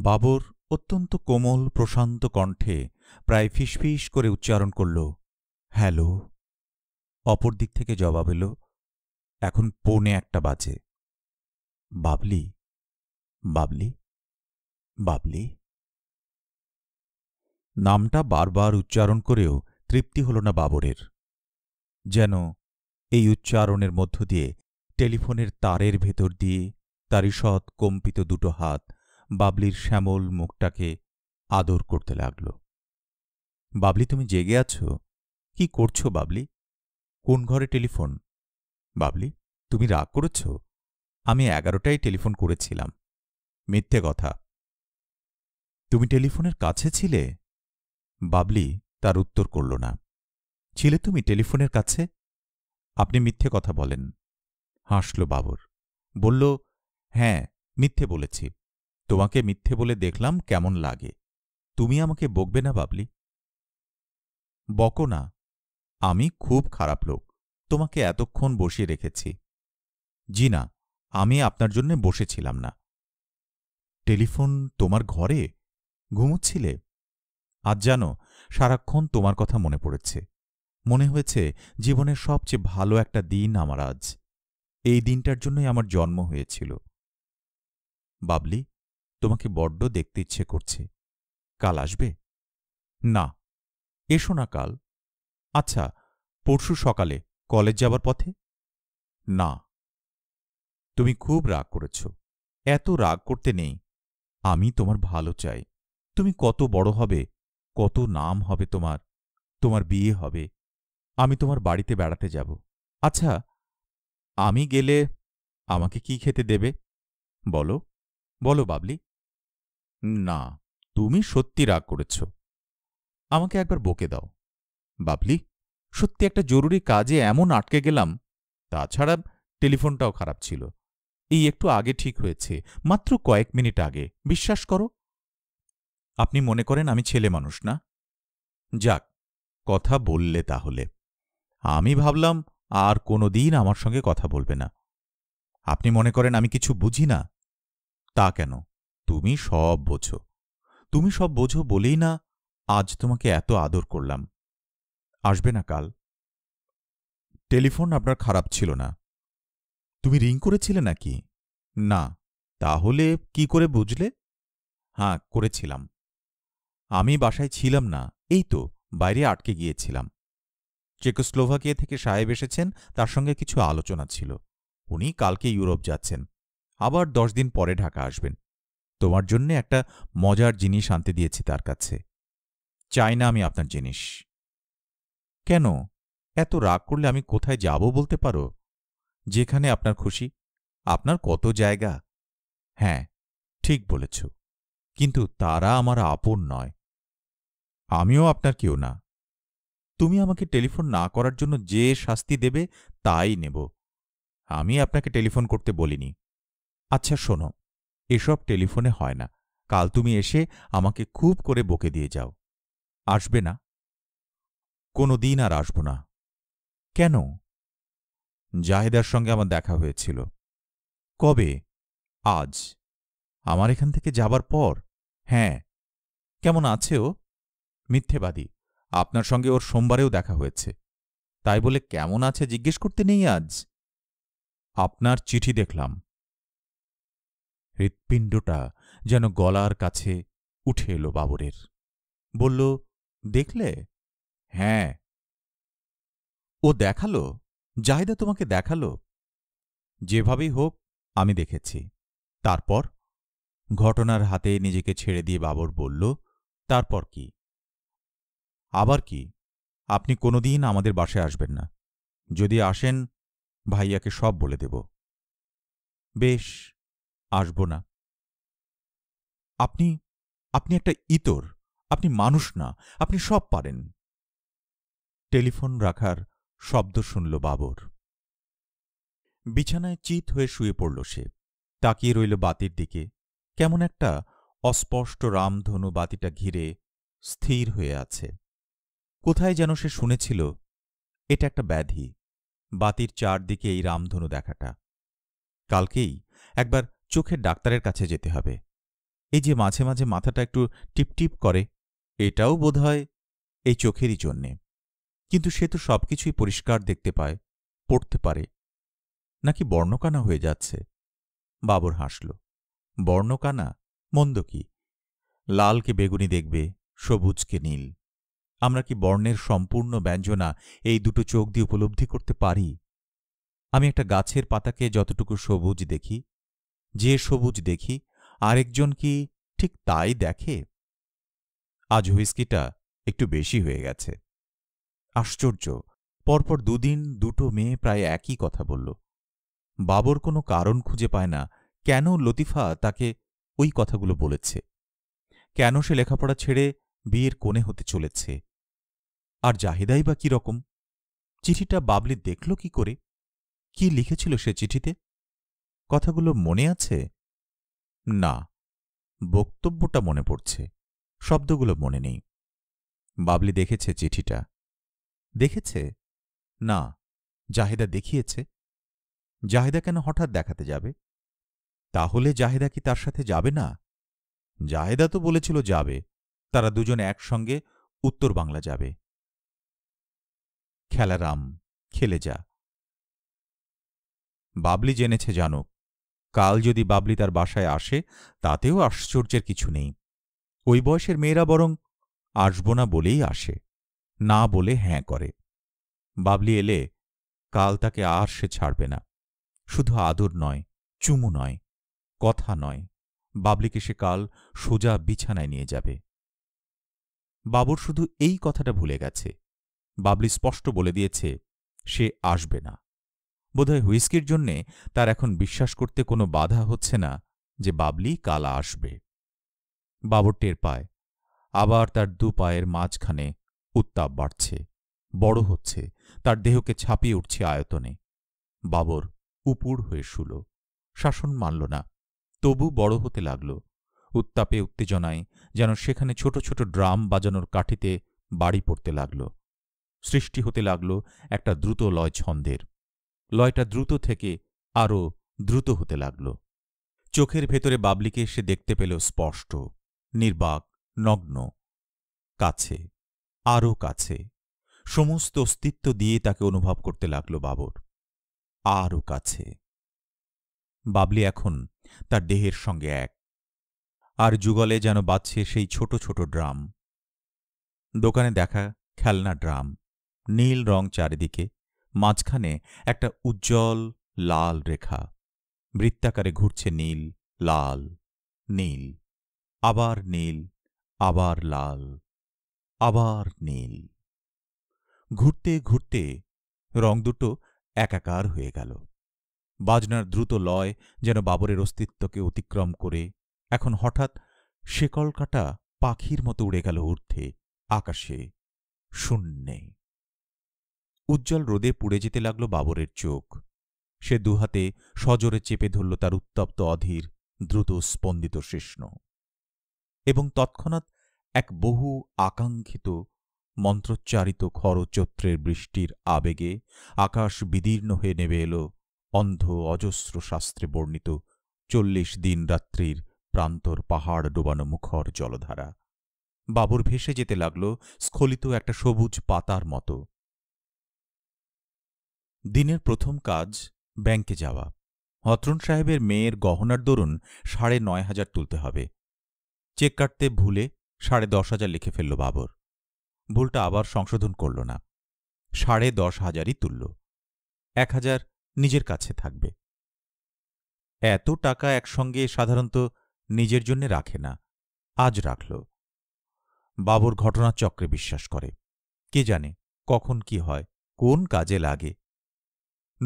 বাবর অত্যন্ত কোমল প্রশান্ত কণ্ঠে প্রায় ফিসফিস করে উচ্চারণ করল হ্যালো অপর দিক থেকে জবাব এলো এখন পৌনে একটা বাজে বাবলি বাবলি বাবলি নামটা বারবার উচ্চারণ করেও তৃপ্তি হল না বাবরের যেন এই উচ্চারণের মধ্য দিয়ে টেলিফোনের তারের ভেতর দিয়ে তার ঈষৎ কম্পিত দুটো হাত বাবলির শ্যামল মুখটাকে আদর করতে লাগল বাবলি তুমি জেগে আছো কি করছো বাবলি কোন ঘরে টেলিফোন বাবলি তুমি রাগ করেছ আমি এগারোটায় টেলিফোন করেছিলাম মিথ্যে কথা তুমি টেলিফোনের কাছে ছিলে বাবলি তার উত্তর করল না ছিলে তুমি টেলিফোনের কাছে আপনি মিথ্যে কথা বলেন হাসল বাবর বলল হ্যাঁ মিথ্যে বলেছি তোমাকে মিথ্যে বলে দেখলাম কেমন লাগে তুমি আমাকে বকবে না বাবলি বকো না আমি খুব খারাপ লোক তোমাকে এতক্ষণ বসিয়ে রেখেছি জি না আমি আপনার জন্যে বসেছিলাম না টেলিফোন তোমার ঘরে ঘুমুচ্ছিলে আজ জানো সারাক্ষণ তোমার কথা মনে পড়েছে মনে হয়েছে জীবনের সবচেয়ে ভালো একটা দিন আমার আজ এই দিনটার জন্যই আমার জন্ম হয়েছিল বাবলি তোমাকে বড্ড দেখতে ইচ্ছে করছে কাল আসবে না এসো না কাল আচ্ছা পরশু সকালে কলেজ যাবার পথে না তুমি খুব রাগ করেছ এত রাগ করতে নেই আমি তোমার ভালো চাই তুমি কত বড় হবে কত নাম হবে তোমার তোমার বিয়ে হবে আমি তোমার বাড়িতে বেড়াতে যাব আচ্ছা আমি গেলে আমাকে কি খেতে দেবে বলো বলো বাবলি না তুমি সত্যি রাগ করেছ আমাকে একবার বকে দাও বাবলি সত্যি একটা জরুরি কাজে এমন আটকে গেলাম তাছাড়া টেলিফোনটাও খারাপ ছিল এই একটু আগে ঠিক হয়েছে মাত্র কয়েক মিনিট আগে বিশ্বাস করো আপনি মনে করেন আমি ছেলে মানুষ না যাক কথা বললে তাহলে আমি ভাবলাম আর কোনো দিন আমার সঙ্গে কথা বলবে না আপনি মনে করেন আমি কিছু বুঝি না তা কেন তুমি সব বোঝো তুমি সব বোঝো বলেই না আজ তোমাকে এত আদর করলাম আসবে না কাল টেলিফোন আপনার খারাপ ছিল না তুমি রিং করেছিলে নাকি না তাহলে কি করে বুঝলে হ্যাঁ করেছিলাম আমি বাসায় ছিলাম না এই তো বাইরে আটকে গিয়েছিলাম চেকোস্লোভাকিয়া থেকে সাহেব এসেছেন তার সঙ্গে কিছু আলোচনা ছিল উনি কালকে ইউরোপ যাচ্ছেন আবার দশ দিন পরে ঢাকা আসবেন তোমার জন্যে একটা মজার জিনিস আনতে দিয়েছি তার কাছে চাই না আমি আপনার জিনিস কেন এত রাগ করলে আমি কোথায় যাব বলতে পারো যেখানে আপনার খুশি আপনার কত জায়গা হ্যাঁ ঠিক বলেছ কিন্তু তারা আমার আপন নয় আমিও আপনার কেউ না তুমি আমাকে টেলিফোন না করার জন্য যে শাস্তি দেবে তাই নেব আমি আপনাকে টেলিফোন করতে বলিনি আচ্ছা শোনো এসব টেলিফোনে হয় না কাল তুমি এসে আমাকে খুব করে বকে দিয়ে যাও আসবে না কোনো দিন আর আসব না কেন জাহেদার সঙ্গে আমার দেখা হয়েছিল কবে আজ আমার এখান থেকে যাবার পর হ্যাঁ কেমন আছে ও মিথ্যেবাদী আপনার সঙ্গে ওর সোমবারেও দেখা হয়েছে তাই বলে কেমন আছে জিজ্ঞেস করতে নেই আজ আপনার চিঠি দেখলাম হৃৎপিণ্ডটা যেন গলার কাছে উঠে এলো বাবরের বলল দেখলে হ্যাঁ ও দেখালো জাহিদা তোমাকে দেখালো যেভাবেই হোক আমি দেখেছি তারপর ঘটনার হাতে নিজেকে ছেড়ে দিয়ে বাবর বলল তারপর কি আবার কি আপনি কোনোদিন আমাদের বাসায় আসবেন না যদি আসেন ভাইয়াকে সব বলে দেব বেশ আসব না আপনি আপনি একটা ইতর আপনি মানুষ না আপনি সব পারেন টেলিফোন রাখার শব্দ শুনল বাবর বিছানায় চিত হয়ে শুয়ে পড়ল সে তাকিয়ে রইল বাতির দিকে কেমন একটা অস্পষ্ট রামধনু বাতিটা ঘিরে স্থির হয়ে আছে কোথায় যেন সে শুনেছিল এটা একটা ব্যাধি বাতির চারদিকে এই রামধনু দেখাটা কালকেই একবার চোখের ডাক্তারের কাছে যেতে হবে এই যে মাঝে মাঝে মাথাটা একটু টিপটিপ করে এটাও বোধহয় এই চোখেরই জন্যে কিন্তু সে তো সব কিছুই পরিষ্কার দেখতে পায় পড়তে পারে নাকি বর্ণকানা হয়ে যাচ্ছে বাবর হাসল বর্ণকানা মন্দ কি লালকে বেগুনি দেখবে সবুজকে নীল আমরা কি বর্ণের সম্পূর্ণ ব্যঞ্জনা এই দুটো চোখ দিয়ে উপলব্ধি করতে পারি আমি একটা গাছের পাতাকে যতটুকু সবুজ দেখি যে সবুজ দেখি আরেকজন কি ঠিক তাই দেখে আজ হুইস্কিটা একটু বেশি হয়ে গেছে আশ্চর্য পরপর দুদিন দুটো মেয়ে প্রায় একই কথা বলল বাবর কোনো কারণ খুঁজে পায় না কেন লতিফা তাকে ওই কথাগুলো বলেছে কেন সে লেখাপড়া ছেড়ে বিয়ের কোণে হতে চলেছে আর জাহিদাই বা রকম চিঠিটা বাবলি দেখল কি করে কি লিখেছিল সে চিঠিতে কথাগুলো মনে আছে না বক্তব্যটা মনে পড়ছে শব্দগুলো মনে নেই বাবলি দেখেছে চিঠিটা দেখেছে না জাহেদা দেখিয়েছে জাহেদা কেন হঠাৎ দেখাতে যাবে তাহলে জাহেদা কি তার সাথে যাবে না জাহেদা তো বলেছিল যাবে তারা দুজন একসঙ্গে উত্তর বাংলা যাবে খেলারাম খেলে যা বাবলি জেনেছে জানুক কাল যদি বাবলি তার বাসায় আসে তাতেও আশ্চর্যের কিছু নেই ওই বয়সের মেয়েরা বরং আসব না বলেই আসে না বলে হ্যাঁ করে বাবলি এলে কাল তাকে আর সে ছাড়বে না শুধু আদর নয় চুমু নয় কথা নয় বাবলিকে সে কাল সোজা বিছানায় নিয়ে যাবে বাবুর শুধু এই কথাটা ভুলে গেছে বাবলি স্পষ্ট বলে দিয়েছে সে আসবে না বোধহয় হুইস্কির জন্যে তার এখন বিশ্বাস করতে কোনো বাধা হচ্ছে না যে বাবলি কালা আসবে বাবর টের পায় আবার তার দু পায়ের মাঝখানে উত্তাপ বাড়ছে বড় হচ্ছে তার দেহকে ছাপিয়ে উঠছে আয়তনে বাবর উপুড় হয়ে শুল শাসন মানল না তবু বড় হতে লাগল উত্তাপে উত্তেজনায় যেন সেখানে ছোট ছোট ড্রাম বাজানোর কাঠিতে বাড়ি পড়তে লাগলো সৃষ্টি হতে লাগল একটা দ্রুত লয় ছন্দের লয়টা দ্রুত থেকে আরও দ্রুত হতে লাগল চোখের ভেতরে বাবলিকে সে দেখতে পেল স্পষ্ট নির্বাক নগ্ন কাছে আরও কাছে সমস্ত অস্তিত্ব দিয়ে তাকে অনুভব করতে লাগল বাবর আরও কাছে বাবলি এখন তার দেহের সঙ্গে এক আর যুগলে যেন বাজছে সেই ছোট ছোট ড্রাম দোকানে দেখা খেলনা ড্রাম নীল রং চারিদিকে মাঝখানে একটা উজ্জ্বল লাল রেখা বৃত্তাকারে ঘুরছে নীল লাল নীল আবার নীল আবার লাল আবার নীল ঘুরতে ঘুরতে রং দুটো একাকার হয়ে গেল বাজনার দ্রুত লয় যেন বাবরের অস্তিত্বকে অতিক্রম করে এখন হঠাৎ শেকল কাটা পাখির মতো উড়ে গেল ঊর্ধ্বে আকাশে শূন্যে উজ্জ্বল রোদে পুড়ে যেতে লাগল বাবরের চোখ সে দুহাতে সজোরে চেপে ধরল তার উত্তপ্ত অধীর দ্রুত স্পন্দিত শিষ্ণ এবং তৎক্ষণাৎ এক বহু আকাঙ্ক্ষিত মন্ত্রোচ্চারিত খরচত্রের বৃষ্টির আবেগে আকাশ বিদীর্ণ হয়ে নেমে এল অন্ধ অজস্র শাস্ত্রে বর্ণিত চল্লিশ দিন রাত্রির প্রান্তর পাহাড় ডোবানো মুখর জলধারা বাবুর ভেসে যেতে লাগল স্খলিত একটা সবুজ পাতার মতো দিনের প্রথম কাজ ব্যাংকে যাওয়া হত্রন সাহেবের মেয়ের গহনার দরুন সাড়ে নয় হাজার তুলতে হবে চেক কাটতে ভুলে সাড়ে দশ হাজার লিখে ফেলল বাবর ভুলটা আবার সংশোধন করল না সাড়ে দশ হাজারই তুলল এক হাজার নিজের কাছে থাকবে এত টাকা একসঙ্গে সাধারণত নিজের জন্য রাখে না আজ রাখল বাবর ঘটনাচক্রে বিশ্বাস করে কে জানে কখন কি হয় কোন কাজে লাগে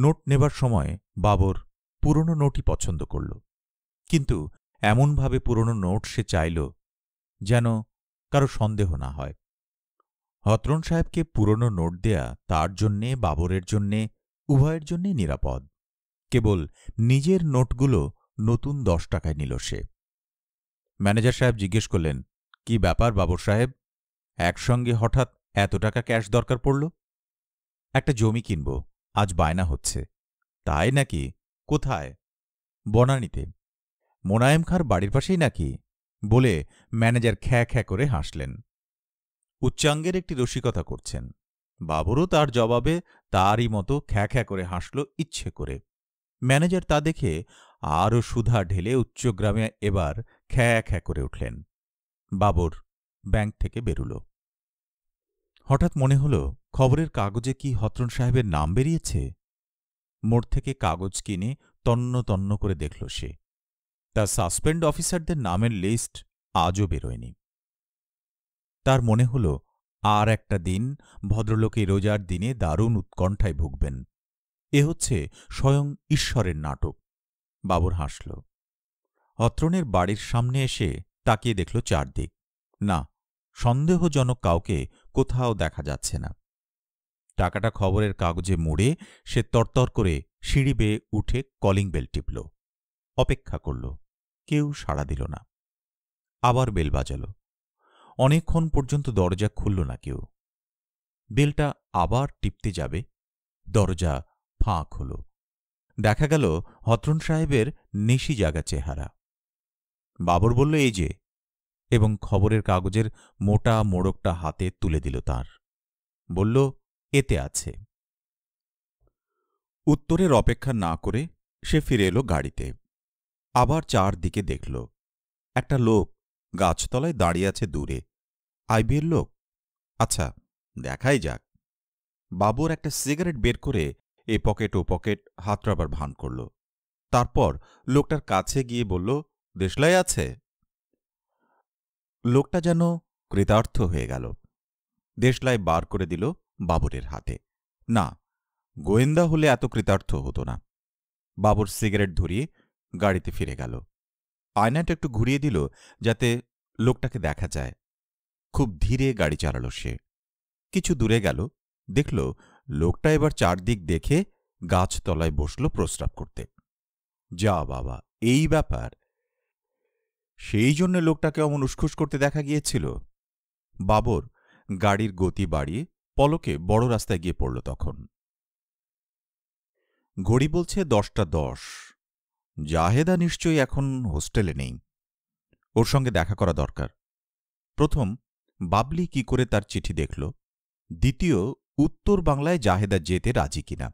নোট নেবার সময় বাবর পুরনো নোটই পছন্দ করল কিন্তু এমনভাবে পুরনো নোট সে চাইল যেন কারো সন্দেহ না হয় হতরন সাহেবকে পুরনো নোট দেয়া তার জন্যে বাবরের জন্যে উভয়ের জন্যে নিরাপদ কেবল নিজের নোটগুলো নতুন দশ টাকায় নিল সে ম্যানেজার সাহেব জিজ্ঞেস করলেন কি ব্যাপার বাবর সাহেব একসঙ্গে হঠাৎ এত টাকা ক্যাশ দরকার পড়ল একটা জমি কিনব আজ বায়না হচ্ছে তাই নাকি কোথায় বনানিতে মোনায়েম খাঁর বাড়ির পাশেই নাকি বলে ম্যানেজার খ্যা খ্যা করে হাসলেন উচ্চাঙ্গের একটি রসিকতা করছেন বাবরও তার জবাবে তারই মতো খ্যা খ্যা করে হাসল ইচ্ছে করে ম্যানেজার তা দেখে আরও সুধা ঢেলে উচ্চগ্রামে এবার খ্যা খ্যা করে উঠলেন বাবর ব্যাংক থেকে বেরুল হঠাৎ মনে হলো খবরের কাগজে কি হত্রন সাহেবের নাম বেরিয়েছে মোড় থেকে কাগজ কিনে তন্ন তন্ন করে দেখল সে তার সাসপেন্ড অফিসারদের নামের লিস্ট আজও বেরোয়নি তার মনে হল আর একটা দিন ভদ্রলোকে রোজার দিনে দারুণ উৎকণ্ঠায় ভুগবেন এ হচ্ছে স্বয়ং ঈশ্বরের নাটক বাবর হাসল হত্রণের বাড়ির সামনে এসে তাকিয়ে দেখল চারদিক না সন্দেহজনক কাউকে কোথাও দেখা যাচ্ছে না টাকাটা খবরের কাগজে মুড়ে সে তরতর করে সিঁড়ি বেয়ে উঠে কলিং বেল টিপল অপেক্ষা করল কেউ সাড়া দিল না আবার বেল বাজাল অনেকক্ষণ পর্যন্ত দরজা খুলল না কেউ বেলটা আবার টিপতে যাবে দরজা ফাঁক হল দেখা গেল হতরন সাহেবের নেশি জাগা চেহারা বাবর বলল এই যে এবং খবরের কাগজের মোটা মোড়কটা হাতে তুলে দিল তার বলল এতে আছে উত্তরের অপেক্ষা না করে সে ফিরে এলো গাড়িতে আবার চারদিকে দেখল একটা লোক গাছতলায় দাঁড়িয়ে আছে দূরে আইবির লোক আচ্ছা দেখাই যাক বাবুর একটা সিগারেট বের করে এ পকেট ও পকেট হাতরাবার ভান করল তারপর লোকটার কাছে গিয়ে বলল দেশলাই আছে লোকটা যেন কৃতার্থ হয়ে গেল দেশলাই বার করে দিল বাবরের হাতে না গোয়েন্দা হলে এত কৃতার্থ হতো না বাবর সিগারেট ধরিয়ে গাড়িতে ফিরে গেল আয়নাটা একটু ঘুরিয়ে দিল যাতে লোকটাকে দেখা যায় খুব ধীরে গাড়ি চালালো সে কিছু দূরে গেল দেখল লোকটা এবার চারদিক দেখে গাছতলায় বসল প্রস্রাব করতে যা বাবা এই ব্যাপার সেই জন্য লোকটাকে অমন উসখুস করতে দেখা গিয়েছিল বাবর গাড়ির গতি বাড়িয়ে পলকে বড় রাস্তায় গিয়ে পড়ল তখন ঘড়ি বলছে দশটা দশ জাহেদা নিশ্চয়ই এখন হোস্টেলে নেই ওর সঙ্গে দেখা করা দরকার প্রথম বাবলি কি করে তার চিঠি দেখল দ্বিতীয় উত্তর বাংলায় জাহেদা যেতে রাজি কিনা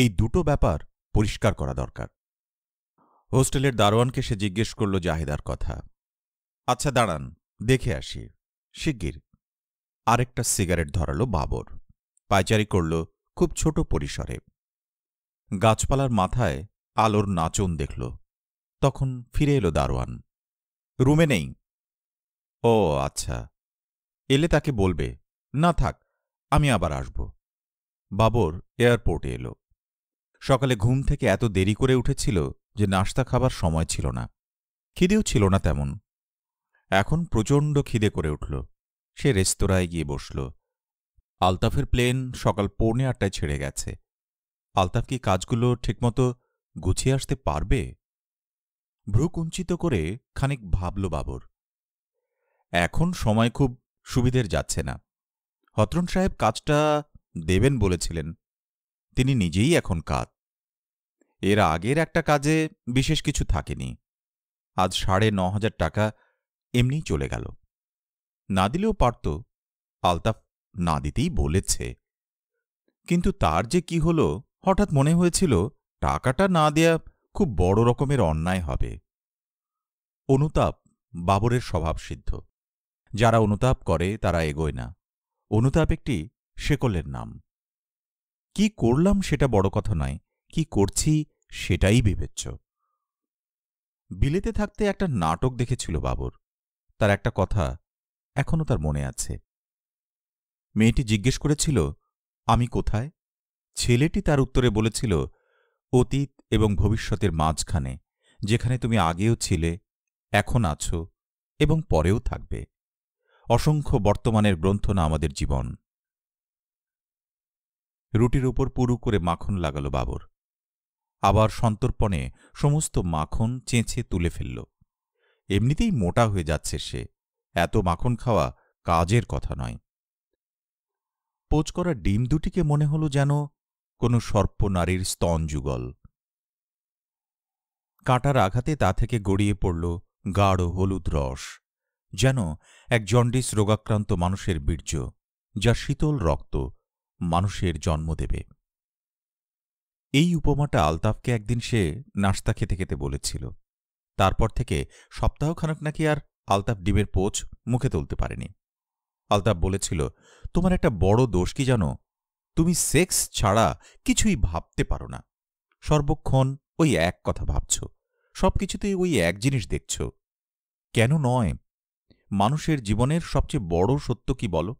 এই দুটো ব্যাপার পরিষ্কার করা দরকার হোস্টেলের দারোয়ানকে সে জিজ্ঞেস করল জাহেদার কথা আচ্ছা দাঁড়ান দেখে আসি শিগগির আরেকটা সিগারেট ধরালো বাবর পায়চারি করল খুব ছোট পরিসরে গাছপালার মাথায় আলোর নাচন দেখল তখন ফিরে এলো দারোয়ান রুমে নেই ও আচ্ছা এলে তাকে বলবে না থাক আমি আবার আসব বাবর এয়ারপোর্টে এলো সকালে ঘুম থেকে এত দেরি করে উঠেছিল যে নাস্তা খাবার সময় ছিল না খিদেও ছিল না তেমন এখন প্রচণ্ড খিদে করে উঠল সে রেস্তোরাঁয় গিয়ে বসল আলতাফের প্লেন সকাল পৌনে আটটায় ছেড়ে গেছে আলতাফ কি কাজগুলো ঠিকমতো গুছিয়ে আসতে পারবে ভ্রুকুঞ্চিত করে খানিক ভাবল বাবর এখন সময় খুব সুবিধের যাচ্ছে না হতরণ সাহেব কাজটা দেবেন বলেছিলেন তিনি নিজেই এখন কাজ এর আগের একটা কাজে বিশেষ কিছু থাকেনি আজ সাড়ে ন হাজার টাকা এমনিই চলে গেল না দিলেও পারত আলতাফ না দিতেই বলেছে কিন্তু তার যে কি হল হঠাৎ মনে হয়েছিল টাকাটা না দেয়া খুব বড় রকমের অন্যায় হবে অনুতাপ বাবরের স্বভাবসিদ্ধ যারা অনুতাপ করে তারা এগোয় না অনুতাপ একটি শেকলের নাম কি করলাম সেটা বড় কথা নয় কি করছি সেটাই বিবেচ্য বিলেতে থাকতে একটা নাটক দেখেছিল বাবর তার একটা কথা এখনও তার মনে আছে মেয়েটি জিজ্ঞেস করেছিল আমি কোথায় ছেলেটি তার উত্তরে বলেছিল অতীত এবং ভবিষ্যতের মাঝখানে যেখানে তুমি আগেও ছিলে এখন আছো এবং পরেও থাকবে অসংখ্য বর্তমানের গ্রন্থ না আমাদের জীবন রুটির উপর পুরু করে মাখন লাগালো বাবর আবার সন্তর্পণে সমস্ত মাখন চেঁচে তুলে ফেলল এমনিতেই মোটা হয়ে যাচ্ছে সে এত মাখন খাওয়া কাজের কথা নয় পোচ করা ডিম দুটিকে মনে হল যেন কোনো সর্পনারীর স্তন যুগল কাঁটার আঘাতে তা থেকে গড়িয়ে পড়ল গাঢ় হলুদ রস যেন এক জন্ডিস রোগাক্রান্ত মানুষের বীর্য যা শীতল রক্ত মানুষের জন্ম দেবে এই উপমাটা আলতাফকে একদিন সে নাস্তা খেতে খেতে বলেছিল তারপর থেকে সপ্তাহখানক নাকি আর আলতাফ ডিমের পোচ মুখে তুলতে পারেনি আলতাফ বলেছিল তোমার একটা বড় দোষ কি জানো তুমি সেক্স ছাড়া কিছুই ভাবতে পারো না সর্বক্ষণ ওই এক কথা ভাবছ সব কিছুতেই ওই এক জিনিস দেখছ কেন নয় মানুষের জীবনের সবচেয়ে বড় সত্য কি বলো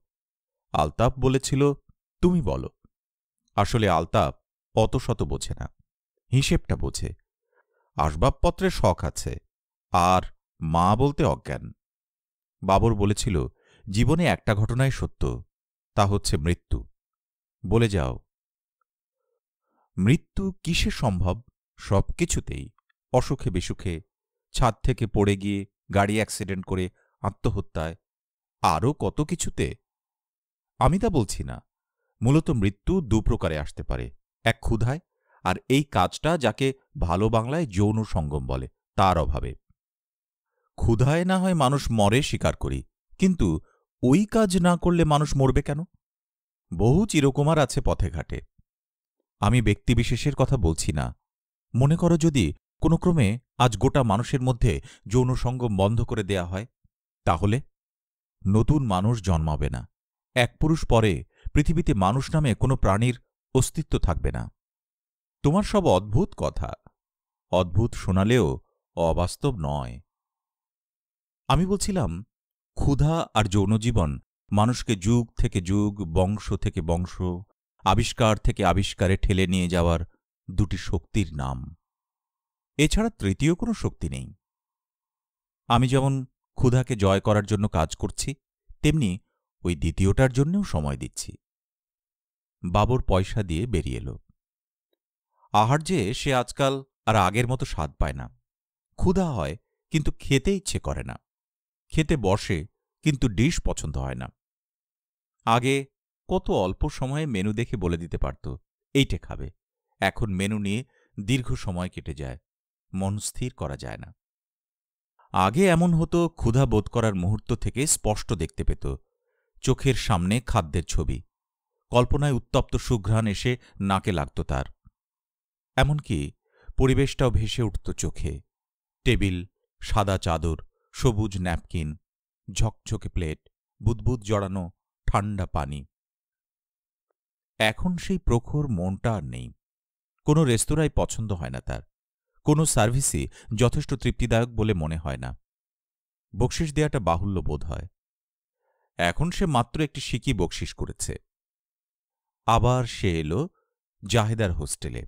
আলতাফ বলেছিল তুমি বলো আসলে আলতাফ অত শত বোঝে না হিসেবটা বোঝে আসবাবপত্রে শখ আছে আর মা বলতে অজ্ঞান বাবর বলেছিল জীবনে একটা ঘটনাই সত্য তা হচ্ছে মৃত্যু বলে যাও মৃত্যু কিসে সম্ভব সব কিছুতেই অসুখে বিসুখে ছাদ থেকে পড়ে গিয়ে গাড়ি অ্যাক্সিডেন্ট করে আত্মহত্যায় আরও কত কিছুতে আমি তা বলছি না মূলত মৃত্যু দু প্রকারে আসতে পারে এক ক্ষুধায় আর এই কাজটা যাকে ভালো বাংলায় যৌন সঙ্গম বলে তার অভাবে ক্ষুধায় না হয় মানুষ মরে স্বীকার করি কিন্তু ওই কাজ না করলে মানুষ মরবে কেন বহু চিরকুমার আছে পথে ঘাটে আমি ব্যক্তিবিশেষের কথা বলছি না মনে করো যদি কোনো ক্রমে আজ গোটা মানুষের মধ্যে যৌন সঙ্গম বন্ধ করে দেয়া হয় তাহলে নতুন মানুষ জন্মাবে না এক পুরুষ পরে পৃথিবীতে মানুষ নামে কোনো প্রাণীর অস্তিত্ব থাকবে না তোমার সব অদ্ভুত কথা অদ্ভুত শোনালেও অবাস্তব নয় আমি বলছিলাম ক্ষুধা আর যৌনজীবন মানুষকে যুগ থেকে যুগ বংশ থেকে বংশ আবিষ্কার থেকে আবিষ্কারে ঠেলে নিয়ে যাওয়ার দুটি শক্তির নাম এছাড়া তৃতীয় কোনো শক্তি নেই আমি যেমন ক্ষুধাকে জয় করার জন্য কাজ করছি তেমনি ওই দ্বিতীয়টার জন্যেও সময় দিচ্ছি বাবর পয়সা দিয়ে বেরিয়ে এলো যে সে আজকাল আর আগের মতো স্বাদ পায় না ক্ষুধা হয় কিন্তু খেতে ইচ্ছে করে না খেতে বসে কিন্তু ডিশ পছন্দ হয় না আগে কত অল্প সময়ে মেনু দেখে বলে দিতে পারত এইটে খাবে এখন মেনু নিয়ে দীর্ঘ সময় কেটে যায় মন স্থির করা যায় না আগে এমন হতো ক্ষুধা বোধ করার মুহূর্ত থেকে স্পষ্ট দেখতে পেত চোখের সামনে খাদ্যের ছবি কল্পনায় উত্তপ্ত সুঘ্রাণ এসে নাকে লাগত তার এমনকি পরিবেশটাও ভেসে উঠত চোখে টেবিল সাদা চাদর সবুজ ন্যাপকিন ঝকঝকে প্লেট বুদবুদ জড়ানো ঠান্ডা পানি এখন সেই প্রখর মনটা আর নেই কোনো রেস্তোরাঁয় পছন্দ হয় না তার কোনো সার্ভিসই যথেষ্ট তৃপ্তিদায়ক বলে মনে হয় না বকশিস দেয়াটা বাহুল্য বোধ হয় এখন সে মাত্র একটি সিকি বকশিস করেছে আবার সে এলো জাহেদার হোস্টেলে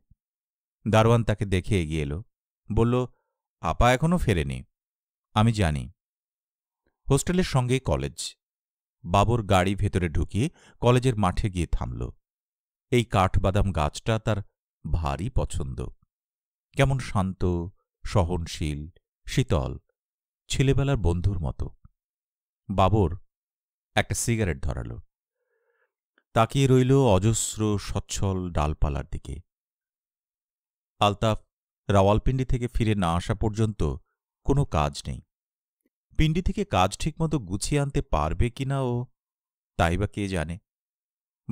দারোয়ান তাকে দেখে এগিয়ে এলো বলল আপা এখনও ফেরেনি আমি জানি হোস্টেলের সঙ্গে কলেজ বাবর গাড়ি ভেতরে ঢুকিয়ে কলেজের মাঠে গিয়ে থামল এই কাঠবাদাম গাছটা তার ভারী পছন্দ কেমন শান্ত সহনশীল শীতল ছেলেবেলার বন্ধুর মতো বাবর একটা সিগারেট ধরাল তাকিয়ে রইল অজস্র সচ্ছল ডালপালার দিকে আলতাফ রাওয়ালপিন্ডি থেকে ফিরে না আসা পর্যন্ত কোনো কাজ নেই পিণ্ডি থেকে কাজ ঠিকমতো গুছিয়ে আনতে পারবে কি না ও তাই বা কে জানে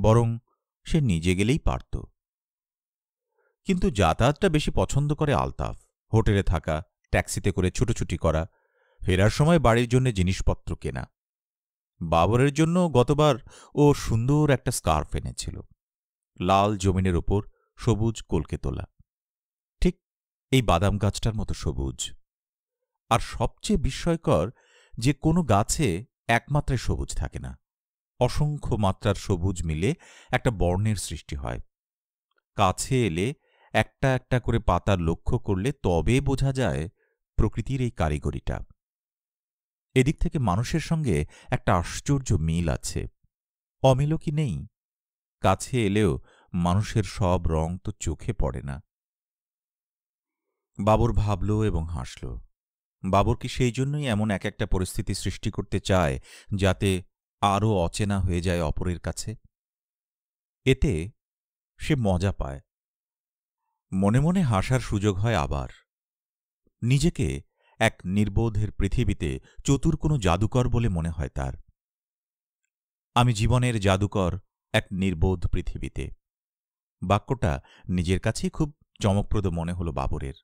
বরং সে নিজে গেলেই পারত কিন্তু যাতায়াতটা বেশি পছন্দ করে আলতাফ হোটেলে থাকা ট্যাক্সিতে করে ছুটোছুটি করা ফেরার সময় বাড়ির জন্য জিনিসপত্র কেনা বাবরের জন্য গতবার ও সুন্দর একটা স্কার্ফ এনেছিল লাল জমিনের ওপর সবুজ কলকে তোলা ঠিক এই বাদাম গাছটার মতো সবুজ আর সবচেয়ে বিস্ময়কর যে কোনো গাছে একমাত্রায় সবুজ থাকে না অসংখ্য মাত্রার সবুজ মিলে একটা বর্ণের সৃষ্টি হয় কাছে এলে একটা একটা করে পাতার লক্ষ্য করলে তবে বোঝা যায় প্রকৃতির এই কারিগরিটা এদিক থেকে মানুষের সঙ্গে একটা আশ্চর্য মিল আছে অমিলও কি নেই কাছে এলেও মানুষের সব রং তো চোখে পড়ে না বাবর ভাবল এবং হাসল বাবর কি সেই জন্যই এমন এক একটা পরিস্থিতি সৃষ্টি করতে চায় যাতে আরও অচেনা হয়ে যায় অপরের কাছে এতে সে মজা পায় মনে মনে হাসার সুযোগ হয় আবার নিজেকে এক নির্বোধের পৃথিবীতে চতুর কোনো জাদুকর বলে মনে হয় তার আমি জীবনের জাদুকর এক নির্বোধ পৃথিবীতে বাক্যটা নিজের কাছেই খুব চমকপ্রদ মনে হল বাবরের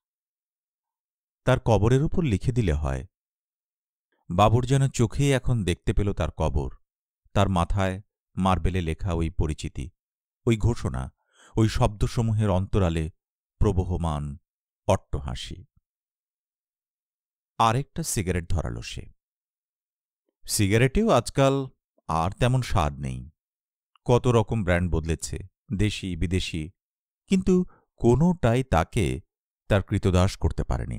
তার কবরের উপর লিখে দিলে হয় বাবুর যেন চোখেই এখন দেখতে পেল তার কবর তার মাথায় মার্বেলে লেখা ওই পরিচিতি ওই ঘোষণা ওই শব্দসমূহের অন্তরালে প্রবহমান অট্টহাসি আরেকটা সিগারেট ধরাল সে সিগারেটেও আজকাল আর তেমন স্বাদ নেই কত রকম ব্র্যান্ড বদলেছে দেশি বিদেশি কিন্তু কোনোটাই তাকে তার কৃতদাস করতে পারেনি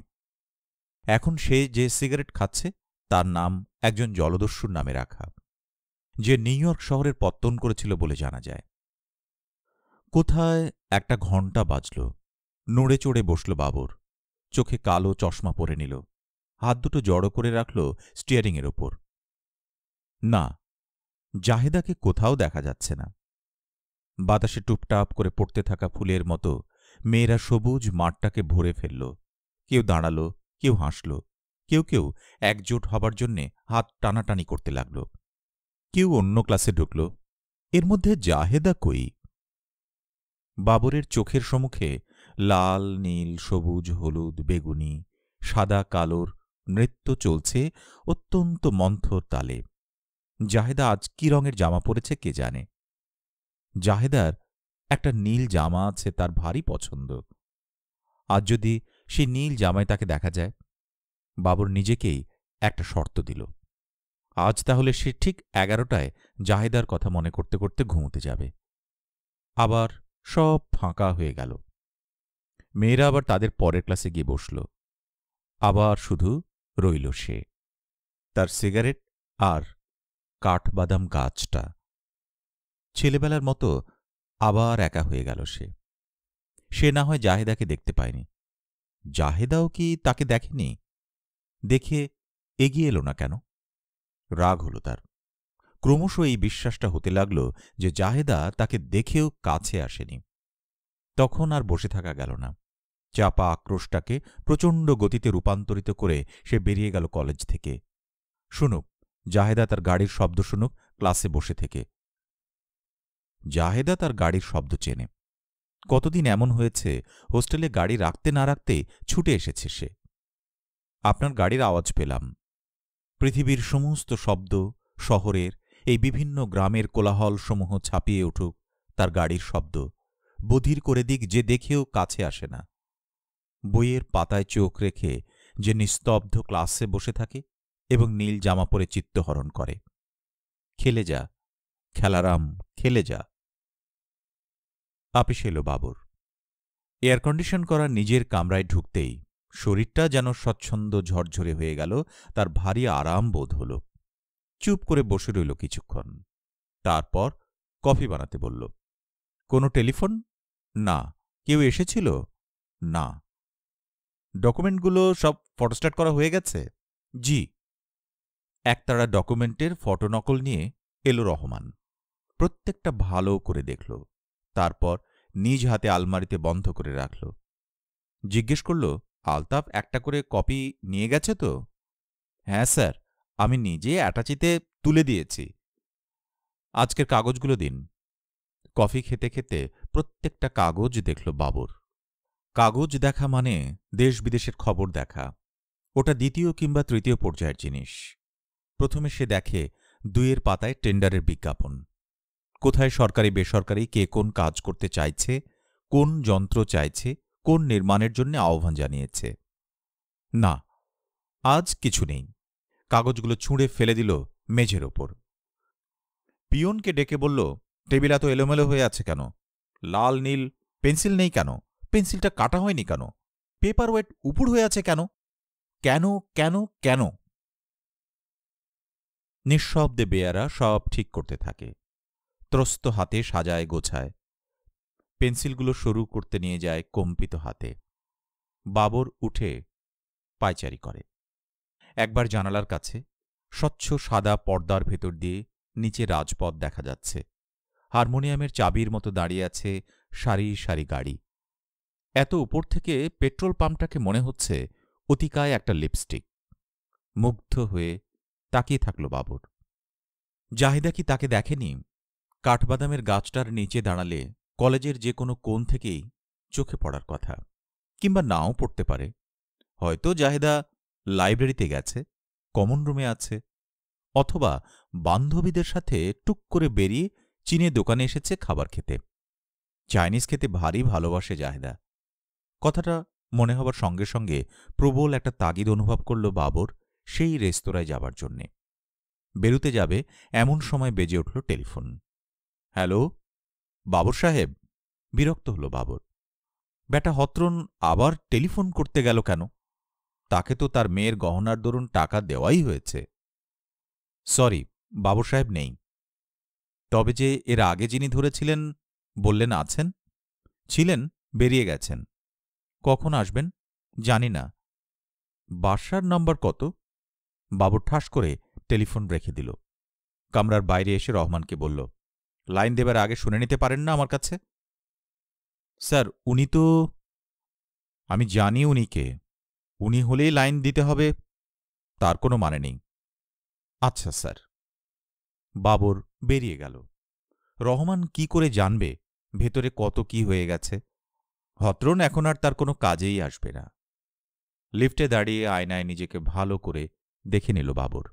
এখন সে যে সিগারেট খাচ্ছে তার নাম একজন জলদস্যুর নামে রাখা যে নিউ ইয়র্ক শহরের পত্তন করেছিল বলে জানা যায় কোথায় একটা ঘণ্টা বাজল নড়ে চড়ে বসল বাবর চোখে কালো চশমা পরে নিল হাত দুটো জড়ো করে রাখল স্টিয়ারিংয়ের ওপর না জাহেদাকে কোথাও দেখা যাচ্ছে না বাতাসে টুপটাপ করে পড়তে থাকা ফুলের মতো মেয়েরা সবুজ মাঠটাকে ভরে ফেলল কেউ দাঁড়ালো কেউ হাসল কেউ কেউ একজোট হবার জন্যে হাত টানাটানি করতে লাগল কেউ অন্য ক্লাসে ঢুকল এর মধ্যে জাহেদা কই বাবরের চোখের সম্মুখে লাল নীল সবুজ হলুদ বেগুনি সাদা কালোর নৃত্য চলছে অত্যন্ত মন্থর তালে জাহেদা আজ কি রঙের জামা পরেছে কে জানে জাহেদার একটা নীল জামা আছে তার ভারী পছন্দ আজ যদি সেই নীল জামায় তাকে দেখা যায় বাবর নিজেকেই একটা শর্ত দিল আজ তাহলে সে ঠিক এগারোটায় জাহেদার কথা মনে করতে করতে ঘুমোতে যাবে আবার সব ফাঁকা হয়ে গেল মেয়েরা আবার তাদের পরের ক্লাসে গিয়ে বসল আবার শুধু রইল সে তার সিগারেট আর কাঠবাদাম গাছটা ছেলেবেলার মতো আবার একা হয়ে গেল সে সে না হয় জাহেদাকে দেখতে পায়নি জাহেদাও কি তাকে দেখেনি দেখে এগিয়ে এলো না কেন রাগ হল তার ক্রমশ এই বিশ্বাসটা হতে লাগল যে জাহেদা তাকে দেখেও কাছে আসেনি তখন আর বসে থাকা গেল না চাপা আক্রোশটাকে প্রচণ্ড গতিতে রূপান্তরিত করে সে বেরিয়ে গেল কলেজ থেকে শুনুক জাহেদা তার গাড়ির শব্দ শুনুক ক্লাসে বসে থেকে জাহেদা তার গাড়ির শব্দ চেনে কতদিন এমন হয়েছে হোস্টেলে গাড়ি রাখতে না রাখতে ছুটে এসেছে সে আপনার গাড়ির আওয়াজ পেলাম পৃথিবীর সমস্ত শব্দ শহরের এই বিভিন্ন গ্রামের কোলাহল সমূহ ছাপিয়ে উঠুক তার গাড়ির শব্দ বধির করে দিক যে দেখেও কাছে আসে না বইয়ের পাতায় চোখ রেখে যে নিস্তব্ধ ক্লাসে বসে থাকে এবং নীল জামা পরে চিত্তহরণ করে খেলে যা খেলারাম খেলে যা আপিস এলো বাবর এয়ার কন্ডিশন করা নিজের কামরায় ঢুকতেই শরীরটা যেন স্বচ্ছন্দ ঝরঝরে হয়ে গেল তার ভারী আরাম বোধ হল চুপ করে বসে রইল কিছুক্ষণ তারপর কফি বানাতে বলল কোনো টেলিফোন না কেউ এসেছিল না ডকুমেন্টগুলো সব ফটোস্টার্ট করা হয়ে গেছে জি একতারা ডকুমেন্টের নকল নিয়ে এলো রহমান প্রত্যেকটা ভালো করে দেখল তারপর নিজ হাতে আলমারিতে বন্ধ করে রাখল জিজ্ঞেস করল আলতাফ একটা করে কপি নিয়ে গেছে তো হ্যাঁ স্যার আমি নিজে অ্যাটাচিতে তুলে দিয়েছি আজকের কাগজগুলো দিন কফি খেতে খেতে প্রত্যেকটা কাগজ দেখল বাবর কাগজ দেখা মানে দেশ বিদেশের খবর দেখা ওটা দ্বিতীয় কিংবা তৃতীয় পর্যায়ের জিনিস প্রথমে সে দেখে দুইয়ের পাতায় টেন্ডারের বিজ্ঞাপন কোথায় সরকারি বেসরকারি কে কোন কাজ করতে চাইছে কোন যন্ত্র চাইছে কোন নির্মাণের জন্য আহ্বান জানিয়েছে না আজ কিছু নেই কাগজগুলো ছুঁড়ে ফেলে দিল মেঝের ওপর পিয়নকে ডেকে বলল টেবিল এত এলোমেলো হয়ে আছে কেন লাল নীল পেন্সিল নেই কেন পেন্সিলটা কাটা হয়নি কেন পেপার ওয়েট উপুড় হয়ে আছে কেন কেন কেন কেন নিঃশব্দে বেয়ারা সব ঠিক করতে থাকে ত্রস্ত হাতে সাজায় গোছায় পেন্সিলগুলো সরু করতে নিয়ে যায় কম্পিত হাতে বাবর উঠে পায়চারি করে একবার জানালার কাছে স্বচ্ছ সাদা পর্দার ভেতর দিয়ে নিচে রাজপথ দেখা যাচ্ছে হারমোনিয়ামের চাবির মতো দাঁড়িয়ে আছে সারি সারি গাড়ি এত উপর থেকে পেট্রোল পাম্পটাকে মনে হচ্ছে অতিকায় একটা লিপস্টিক মুগ্ধ হয়ে তাকিয়ে থাকল বাবর জাহিদা কি তাকে দেখেনি কাঠবাদামের গাছটার নিচে দাঁড়ালে কলেজের যে কোনো কোণ থেকেই চোখে পড়ার কথা কিংবা নাও পড়তে পারে হয়তো জাহেদা লাইব্রেরিতে গেছে কমন রুমে আছে অথবা বান্ধবীদের সাথে টুক করে বেরিয়ে চীনে দোকানে এসেছে খাবার খেতে চাইনিজ খেতে ভারী ভালোবাসে জাহেদা কথাটা মনে হবার সঙ্গে সঙ্গে প্রবল একটা তাগিদ অনুভব করল বাবর সেই রেস্তোরাঁয় যাবার জন্যে বেরুতে যাবে এমন সময় বেজে উঠল টেলিফোন হ্যালো বাবর সাহেব বিরক্ত হল বাবর বেটা হত্রন আবার টেলিফোন করতে গেল কেন তাকে তো তার মেয়ের গহনার দরুন টাকা দেওয়াই হয়েছে সরি বাবর সাহেব নেই তবে যে এর আগে যিনি ধরেছিলেন বললেন আছেন ছিলেন বেরিয়ে গেছেন কখন আসবেন জানি না বাসার নম্বর কত বাবর ঠাস করে টেলিফোন রেখে দিল কামরার বাইরে এসে রহমানকে বলল লাইন দেবার আগে শুনে নিতে পারেন না আমার কাছে স্যার উনি তো আমি জানি উনিকে উনি হলেই লাইন দিতে হবে তার কোনো মানে নেই আচ্ছা স্যার বাবর বেরিয়ে গেল রহমান কি করে জানবে ভেতরে কত কি হয়ে গেছে হত্রণ এখন আর তার কোনো কাজেই আসবে না লিফটে দাঁড়িয়ে আয়নায় নিজেকে ভালো করে দেখে নিল বাবর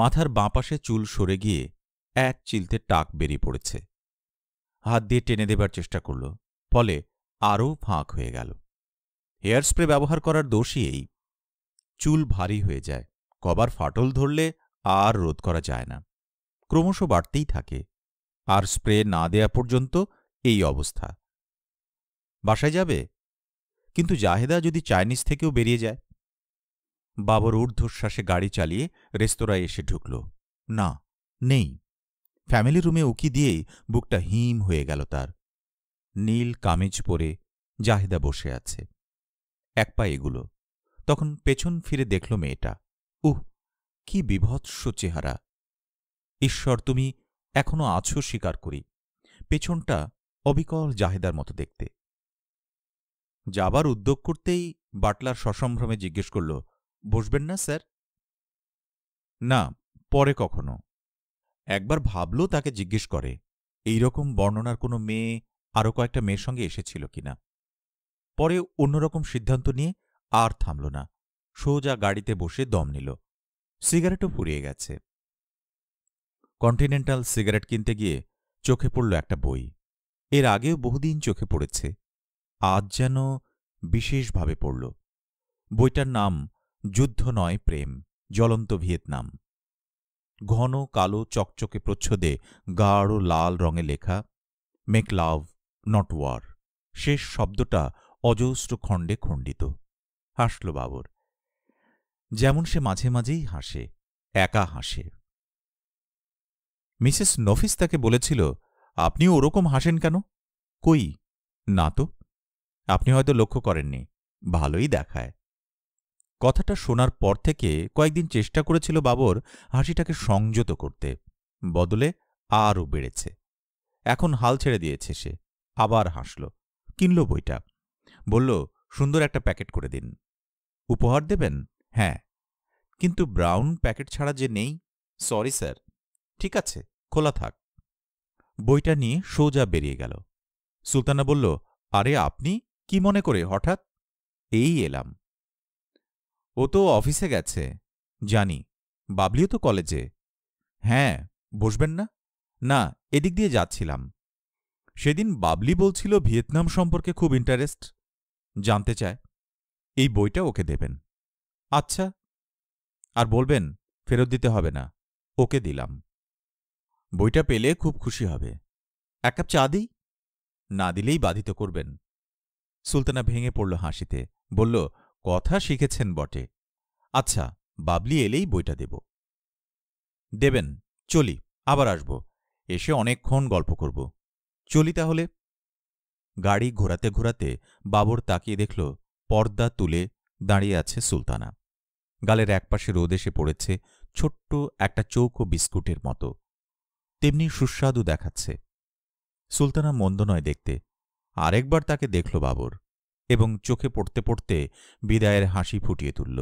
মাথার বাঁপাশে চুল সরে গিয়ে এক চিলতে টাক বেরিয়ে পড়েছে হাত দিয়ে টেনে দেবার চেষ্টা করল ফলে আরও ফাঁক হয়ে গেল হেয়ার স্প্রে ব্যবহার করার দোষই এই চুল ভারী হয়ে যায় কবার ফাটল ধরলে আর রোধ করা যায় না ক্রমশ বাড়তেই থাকে আর স্প্রে না দেয়া পর্যন্ত এই অবস্থা বাসায় যাবে কিন্তু জাহেদা যদি চাইনিজ থেকেও বেরিয়ে যায় বাবর ঊর্ধ্বশ্বাসে গাড়ি চালিয়ে রেস্তোরাঁয় এসে ঢুকল না নেই ফ্যামিলি রুমে উকি দিয়েই বুকটা হিম হয়ে গেল তার নীল কামিজ পরে জাহিদা বসে আছে এক পা এগুলো তখন পেছন ফিরে দেখল মেয়েটা উহ কি বিভৎস চেহারা ঈশ্বর তুমি এখনো আছো স্বীকার করি পেছনটা অবিকল জাহেদার মতো দেখতে যাবার উদ্যোগ করতেই বাটলার সসম্ভ্রমে জিজ্ঞেস করল বসবেন না স্যার না পরে কখনো একবার ভাবল তাকে জিজ্ঞেস করে এই রকম বর্ণনার কোনো মেয়ে আরও কয়েকটা মেয়ের সঙ্গে এসেছিল কিনা পরে অন্যরকম সিদ্ধান্ত নিয়ে আর থামল না সোজা গাড়িতে বসে দম নিল সিগারেটও ফুরিয়ে গেছে কন্টিনেন্টাল সিগারেট কিনতে গিয়ে চোখে পড়ল একটা বই এর আগেও বহুদিন চোখে পড়েছে আজ যেন বিশেষভাবে পড়ল বইটার নাম যুদ্ধ নয় প্রেম জ্বলন্ত ভিয়েতনাম ঘন কালো চকচকে প্রচ্ছদে গাঢ় লাল রঙে লেখা মেক লাভ নট ওয়ার শেষ শব্দটা অজস্র খণ্ডে খণ্ডিত হাসল বাবর যেমন সে মাঝে মাঝেই হাসে একা হাসে মিসেস নফিস তাকে বলেছিল আপনি ওরকম হাসেন কেন কই না তো আপনি হয়তো লক্ষ্য করেননি ভালোই দেখায় কথাটা শোনার পর থেকে কয়েকদিন চেষ্টা করেছিল বাবর হাসিটাকে সংযত করতে বদলে আরও বেড়েছে এখন হাল ছেড়ে দিয়েছে সে আবার হাসল কিনল বইটা বলল সুন্দর একটা প্যাকেট করে দিন উপহার দেবেন হ্যাঁ কিন্তু ব্রাউন প্যাকেট ছাড়া যে নেই সরি স্যার ঠিক আছে খোলা থাক বইটা নিয়ে সোজা বেরিয়ে গেল সুলতানা বলল আরে আপনি কি মনে করে হঠাৎ এই এলাম ও তো অফিসে গেছে জানি বাবলিও তো কলেজে হ্যাঁ বসবেন না না এদিক দিয়ে যাচ্ছিলাম সেদিন বাবলি বলছিল ভিয়েতনাম সম্পর্কে খুব ইন্টারেস্ট জানতে চায় এই বইটা ওকে দেবেন আচ্ছা আর বলবেন ফেরত দিতে হবে না ওকে দিলাম বইটা পেলে খুব খুশি হবে এক কাপ চা দিই না দিলেই বাধিত করবেন সুলতানা ভেঙে পড়ল হাসিতে বলল কথা শিখেছেন বটে আচ্ছা বাবলি এলেই বইটা দেব দেবেন চলি আবার আসব এসে অনেকক্ষণ গল্প করব চলি তাহলে গাড়ি ঘোরাতে ঘোরাতে বাবর তাকিয়ে দেখল পর্দা তুলে দাঁড়িয়ে আছে সুলতানা গালের একপাশে রোদ এসে পড়েছে ছোট্ট একটা চৌকো বিস্কুটের মতো তেমনি সুস্বাদু দেখাচ্ছে সুলতানা মন্দ নয় দেখতে আরেকবার তাকে দেখল বাবর এবং চোখে পড়তে পড়তে বিদায়ের হাসি ফুটিয়ে তুলল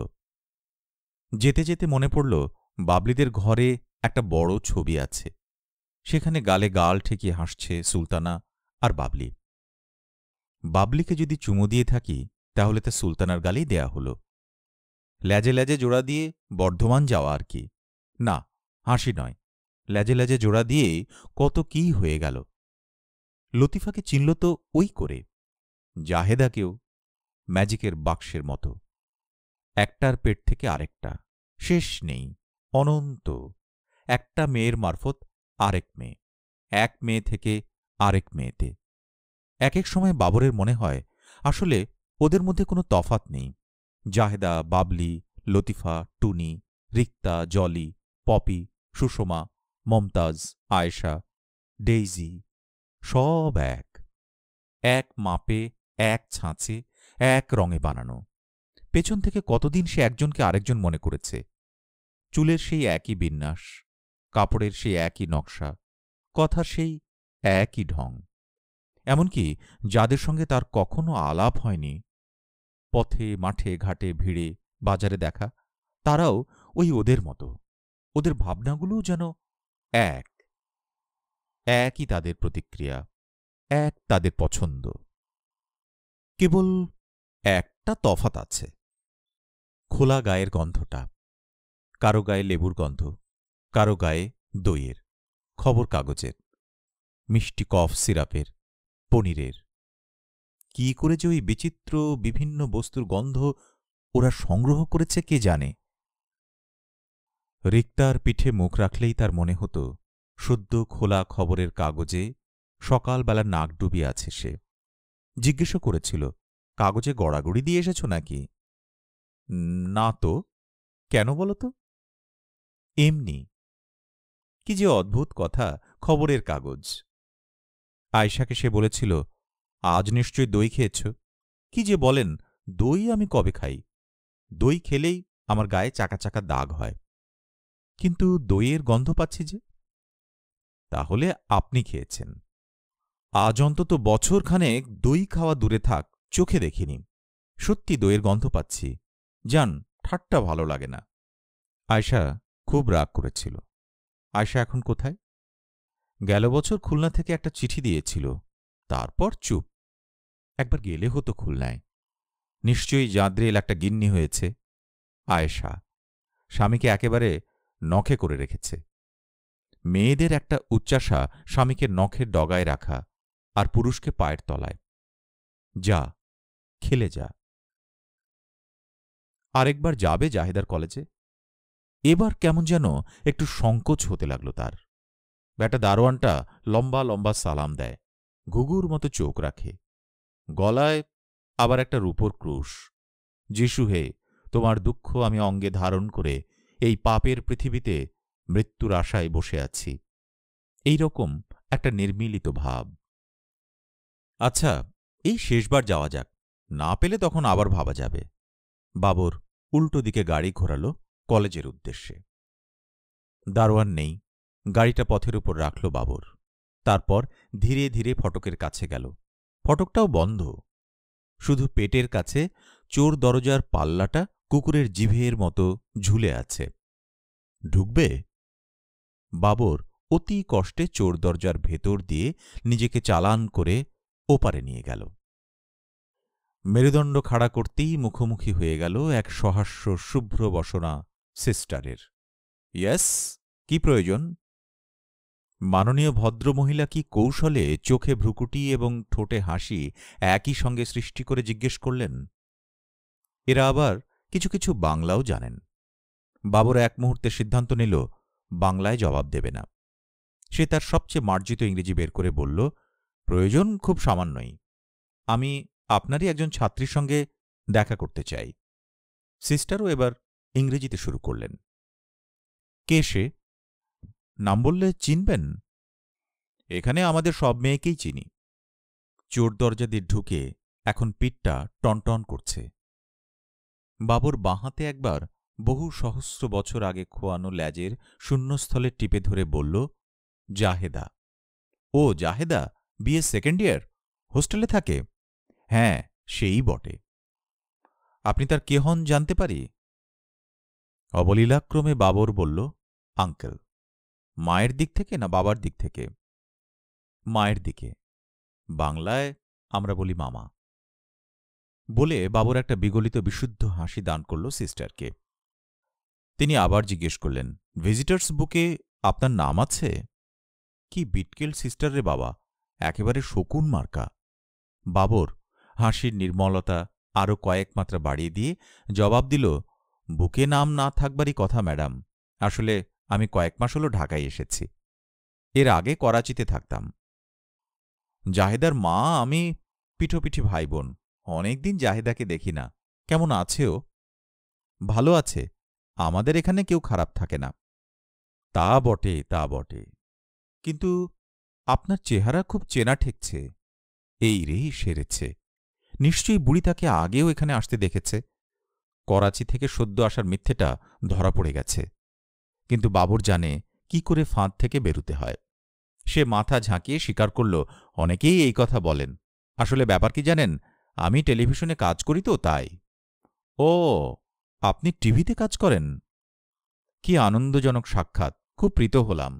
যেতে যেতে মনে পড়ল বাবলিদের ঘরে একটা বড় ছবি আছে সেখানে গালে গাল ঠেকিয়ে হাসছে সুলতানা আর বাবলি বাবলিকে যদি চুমো দিয়ে থাকি তাহলে তা সুলতানার গালেই দেয়া হল ল্যাজে ল্যাজে জোড়া দিয়ে বর্ধমান যাওয়া আর কি না হাসি নয় ল্যাজে ল্যাজে জোড়া দিয়ে কত কি হয়ে গেল লতিফাকে চিনল তো ওই করে জাহেদাকেও ম্যাজিকের বাক্সের মতো একটার পেট থেকে আরেকটা শেষ নেই অনন্ত একটা মেয়ের মারফত আরেক মেয়ে এক মেয়ে থেকে আরেক মেয়েতে এক এক সময় বাবরের মনে হয় আসলে ওদের মধ্যে কোনো তফাত নেই জাহেদা বাবলি লতিফা টুনি রিক্তা জলি পপি সুষমা মমতাজ আয়েশা ডেইজি সব এক এক মাপে এক ছাঁচে এক রঙে বানানো পেছন থেকে কতদিন সে একজনকে আরেকজন মনে করেছে চুলের সেই একই বিন্যাস কাপড়ের সেই একই নকশা কথা সেই একই ঢং এমনকি যাদের সঙ্গে তার কখনো আলাপ হয়নি পথে মাঠে ঘাটে ভিড়ে বাজারে দেখা তারাও ওই ওদের মতো ওদের ভাবনাগুলোও যেন এক একই তাদের প্রতিক্রিয়া এক তাদের পছন্দ কেবল একটা তফাত আছে খোলা গায়ের গন্ধটা কারো গায়ে লেবুর গন্ধ কারো গায়ে দইয়ের খবর কাগজের মিষ্টি কফ সিরাপের পনিরের কি করে যে ওই বিচিত্র বিভিন্ন বস্তুর গন্ধ ওরা সংগ্রহ করেছে কে জানে রিক্তার পিঠে মুখ রাখলেই তার মনে হতো সদ্য খোলা খবরের কাগজে সকালবেলা নাক ডুবিয়ে আছে সে জিজ্ঞেসও করেছিল কাগজে গড়াগড়ি দিয়ে এসেছ নাকি না তো কেন বলো তো এমনি কি যে অদ্ভুত কথা খবরের কাগজ আয়শাকে সে বলেছিল আজ নিশ্চয় দই খেয়েছ কি যে বলেন দই আমি কবে খাই দই খেলেই আমার গায়ে চাকা চাকা দাগ হয় কিন্তু দইয়ের গন্ধ পাচ্ছি যে তাহলে আপনি খেয়েছেন আজ অন্তত বছরখানেক দই খাওয়া দূরে থাক চোখে দেখিনি সত্যি দইয়ের গন্ধ পাচ্ছি যান ঠাট্টা ভালো লাগে না আয়সা খুব রাগ করেছিল আয়শা এখন কোথায় গেল বছর খুলনা থেকে একটা চিঠি দিয়েছিল তারপর চুপ একবার গেলে হতো খুলনায় নিশ্চয়ই জাদ্রেল একটা গিন্নি হয়েছে আয়েশা স্বামীকে একেবারে নখে করে রেখেছে মেয়েদের একটা উচ্চাসা স্বামীকে নখের ডগায় রাখা আর পুরুষকে পায়ের তলায় যা খেলে যা আরেকবার যাবে জাহেদার কলেজে এবার কেমন যেন একটু সংকোচ হতে লাগল তার ব্যাটা দারোয়ানটা লম্বা লম্বা সালাম দেয় ঘুঘুর মতো চোখ রাখে গলায় আবার একটা রূপর ক্রুশ যিশু হে তোমার দুঃখ আমি অঙ্গে ধারণ করে এই পাপের পৃথিবীতে মৃত্যুর আশায় বসে আছি এই রকম একটা নির্মিলিত ভাব আচ্ছা এই শেষবার যাওয়া যাক না পেলে তখন আবার ভাবা যাবে বাবর উল্টো দিকে গাড়ি ঘোরাল কলেজের উদ্দেশ্যে দারোয়ান নেই গাড়িটা পথের উপর রাখল বাবর তারপর ধীরে ধীরে ফটকের কাছে গেল ফটকটাও বন্ধ শুধু পেটের কাছে চোর দরজার পাল্লাটা কুকুরের জিভের মতো ঝুলে আছে ঢুকবে বাবর অতি কষ্টে চোর দরজার ভেতর দিয়ে নিজেকে চালান করে ওপারে নিয়ে গেল মেরুদণ্ড খাড়া করতেই মুখোমুখি হয়ে গেল এক সহাস্য শুভ্র বসনা সিস্টারের ইয়েস কি প্রয়োজন মাননীয় ভদ্রমহিলা কি কৌশলে চোখে ভ্রুকুটি এবং ঠোঁটে হাসি একই সঙ্গে সৃষ্টি করে জিজ্ঞেস করলেন এরা আবার কিছু কিছু বাংলাও জানেন বাবর এক মুহূর্তে সিদ্ধান্ত নিল বাংলায় জবাব দেবে না সে তার সবচেয়ে মার্জিত ইংরেজি বের করে বলল প্রয়োজন খুব সামান্যই আমি আপনারই একজন ছাত্রীর সঙ্গে দেখা করতে চাই সিস্টারও এবার ইংরেজিতে শুরু করলেন কে সে নাম বললে চিনবেন এখানে আমাদের সব মেয়েকেই চিনি চোর দরজা দিয়ে ঢুকে এখন পিঠটা টনটন করছে বাবুর বাঁহাতে একবার বহু সহস্র বছর আগে খোয়ানো ল্যাজের শূন্যস্থলে টিপে ধরে বলল জাহেদা ও জাহেদা বিএ সেকেন্ড ইয়ার হোস্টেলে থাকে হ্যাঁ সেই বটে আপনি তার কে হন জানতে পারি অবলীলাক্রমে বাবর বলল আঙ্কেল মায়ের দিক থেকে না বাবার দিক থেকে মায়ের দিকে বাংলায় আমরা বলি মামা বলে বাবর একটা বিগলিত বিশুদ্ধ হাসি দান করল সিস্টারকে তিনি আবার জিজ্ঞেস করলেন ভিজিটার্স বুকে আপনার নাম আছে কি বিটকেল সিস্টার রে বাবা একেবারে শকুন মার্কা বাবর হাসির নির্মলতা আরও কয়েক মাত্রা বাড়িয়ে দিয়ে জবাব দিল বুকে নাম না থাকবারই কথা ম্যাডাম আসলে আমি কয়েক মাস হল ঢাকায় এসেছি এর আগে করাচিতে থাকতাম জাহেদার মা আমি পিঠোপিঠি ভাই বোন অনেকদিন জাহেদাকে দেখি না কেমন আছেও ভালো আছে আমাদের এখানে কেউ খারাপ থাকে না তা বটে তা বটে কিন্তু আপনার চেহারা খুব চেনা ঠেকছে এই রেই সেরেছে নিশ্চয়ই বুড়ি তাকে আগেও এখানে আসতে দেখেছে করাচি থেকে সদ্য আসার মিথ্যেটা ধরা পড়ে গেছে কিন্তু বাবর জানে কি করে ফাঁদ থেকে বেরুতে হয় সে মাথা ঝাঁকিয়ে স্বীকার করল অনেকেই এই কথা বলেন আসলে ব্যাপার কি জানেন আমি টেলিভিশনে কাজ করি তো তাই ও আপনি টিভিতে কাজ করেন কি আনন্দজনক সাক্ষাৎ খুব প্রীত হলাম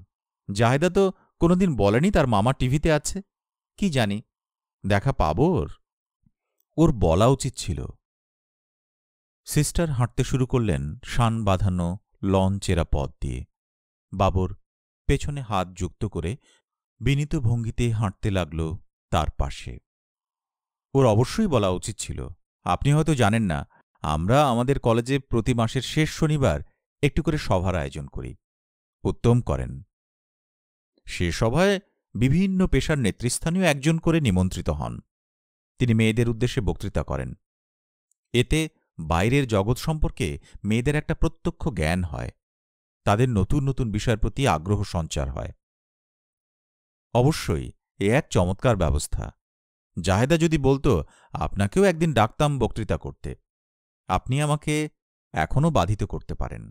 জাহেদা তো কোনোদিন বলেনি তার মামা টিভিতে আছে কি জানি দেখা পাব ওর ওর বলা উচিত ছিল সিস্টার হাঁটতে শুরু করলেন শান বাঁধানো লন চেরা পথ দিয়ে বাবর পেছনে হাত যুক্ত করে বিনীত ভঙ্গিতে হাঁটতে লাগল তার পাশে ওর অবশ্যই বলা উচিত ছিল আপনি হয়তো জানেন না আমরা আমাদের কলেজে প্রতি মাসের শেষ শনিবার একটু করে সভার আয়োজন করি উত্তম করেন সে সভায় বিভিন্ন পেশার নেতৃস্থানীয় একজন করে নিমন্ত্রিত হন তিনি মেয়েদের উদ্দেশ্যে বক্তৃতা করেন এতে বাইরের জগৎ সম্পর্কে মেয়েদের একটা প্রত্যক্ষ জ্ঞান হয় তাদের নতুন নতুন বিষয়ের প্রতি আগ্রহ সঞ্চার হয় অবশ্যই এ এক চমৎকার ব্যবস্থা জাহেদা যদি বলতো আপনাকেও একদিন ডাকতাম বক্তৃতা করতে আপনি আমাকে এখনও বাধিত করতে পারেন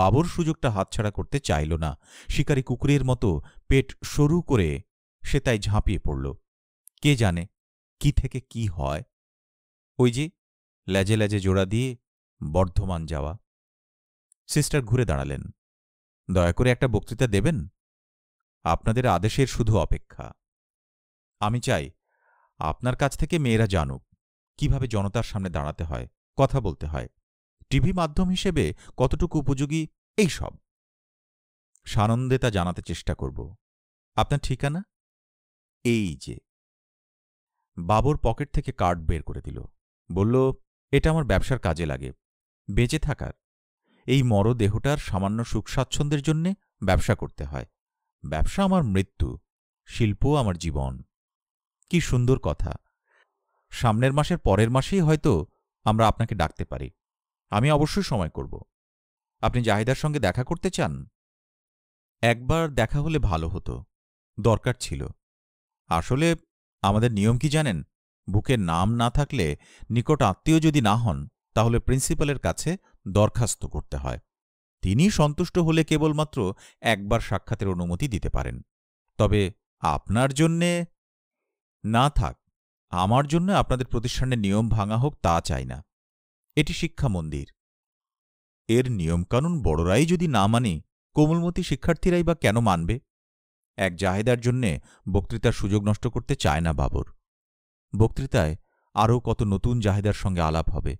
বাবর সুযোগটা হাতছাড়া করতে চাইল না শিকারী কুকুরের মতো পেট সরু করে সে তাই ঝাঁপিয়ে পড়ল কে জানে কি থেকে কি হয় ওই যে লেজে লেজে জোড়া দিয়ে বর্ধমান যাওয়া সিস্টার ঘুরে দাঁড়ালেন দয়া করে একটা বক্তৃতা দেবেন আপনাদের আদেশের শুধু অপেক্ষা আমি চাই আপনার কাছ থেকে মেয়েরা জানুক কিভাবে জনতার সামনে দাঁড়াতে হয় কথা বলতে হয় টিভি মাধ্যম হিসেবে কতটুকু উপযোগী এই সব সানন্দে তা জানাতে চেষ্টা করব আপনার ঠিকানা এই যে বাবর পকেট থেকে কার্ড বের করে দিল বলল এটা আমার ব্যবসার কাজে লাগে বেঁচে থাকার এই মরদেহটার সামান্য সুখ স্বাচ্ছন্দ্যের জন্যে ব্যবসা করতে হয় ব্যবসা আমার মৃত্যু শিল্প আমার জীবন কি সুন্দর কথা সামনের মাসের পরের মাসেই হয়তো আমরা আপনাকে ডাকতে পারি আমি অবশ্যই সময় করব আপনি জাহিদার সঙ্গে দেখা করতে চান একবার দেখা হলে ভালো হতো দরকার ছিল আসলে আমাদের নিয়ম কি জানেন বুকে নাম না থাকলে নিকট আত্মীয় যদি না হন তাহলে প্রিন্সিপালের কাছে দরখাস্ত করতে হয় তিনি সন্তুষ্ট হলে কেবলমাত্র একবার সাক্ষাতের অনুমতি দিতে পারেন তবে আপনার জন্যে না থাক আমার জন্য আপনাদের প্রতিষ্ঠানের নিয়ম ভাঙা হোক তা চাই না এটি শিক্ষা মন্দির এর নিয়মকানুন বড়রাই যদি না মানে কোমলমতি শিক্ষার্থীরাই বা কেন মানবে এক জাহেদার জন্যে বক্তৃতার সুযোগ নষ্ট করতে চায় না বাবর বক্তৃতায় আরও কত নতুন জাহেদার সঙ্গে আলাপ হবে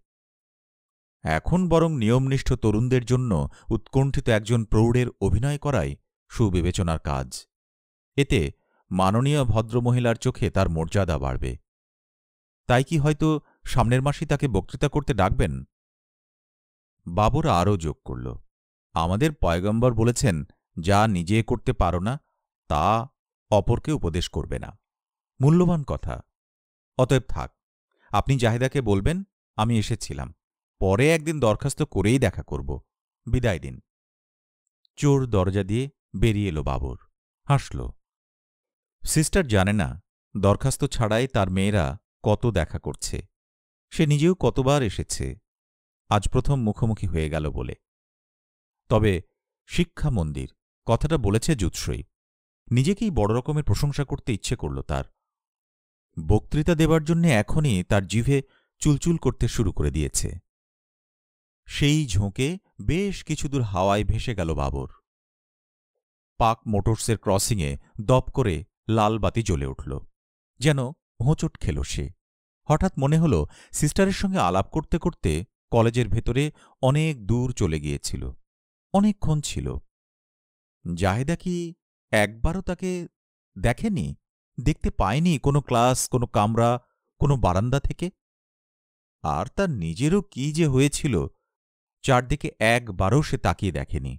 এখন বরং নিয়মনিষ্ঠ তরুণদের জন্য উৎকণ্ঠিত একজন প্রৌঢ়ের অভিনয় করাই সুবিবেচনার কাজ এতে মাননীয় ভদ্রমহিলার চোখে তার মর্যাদা বাড়বে তাই কি হয়তো সামনের মাসেই তাকে বক্তৃতা করতে ডাকবেন বাবর আরও যোগ করল আমাদের পয়গম্বর বলেছেন যা নিজে করতে পারো না তা অপরকে উপদেশ করবে না মূল্যবান কথা অতএব থাক আপনি জাহেদাকে বলবেন আমি এসেছিলাম পরে একদিন দরখাস্ত করেই দেখা করব বিদায় দিন চোর দরজা দিয়ে বেরিয়ে এলো বাবর হাসল সিস্টার জানে না দরখাস্ত ছাড়াই তার মেয়েরা কত দেখা করছে সে নিজেও কতবার এসেছে আজ প্রথম মুখোমুখি হয়ে গেল বলে তবে শিক্ষা মন্দির কথাটা বলেছে জুৎসই নিজেকেই বড় রকমের প্রশংসা করতে ইচ্ছে করল তার বক্তৃতা দেবার জন্যে এখনই তার জিভে চুলচুল করতে শুরু করে দিয়েছে সেই ঝোঁকে বেশ কিছুদূর হাওয়ায় ভেসে গেল বাবর পাক মোটরসের ক্রসিংয়ে দপ করে লাল বাতি জ্বলে উঠল যেন হোঁচট খেল সে হঠাৎ মনে হল সিস্টারের সঙ্গে আলাপ করতে করতে কলেজের ভেতরে অনেক দূর চলে গিয়েছিল অনেকক্ষণ ছিল জাহেদা কি একবারও তাকে দেখেনি দেখতে পায়নি কোনো ক্লাস কোনো কামরা কোনো বারান্দা থেকে আর তার নিজেরও কি যে হয়েছিল চারদিকে একবারও সে তাকিয়ে দেখেনি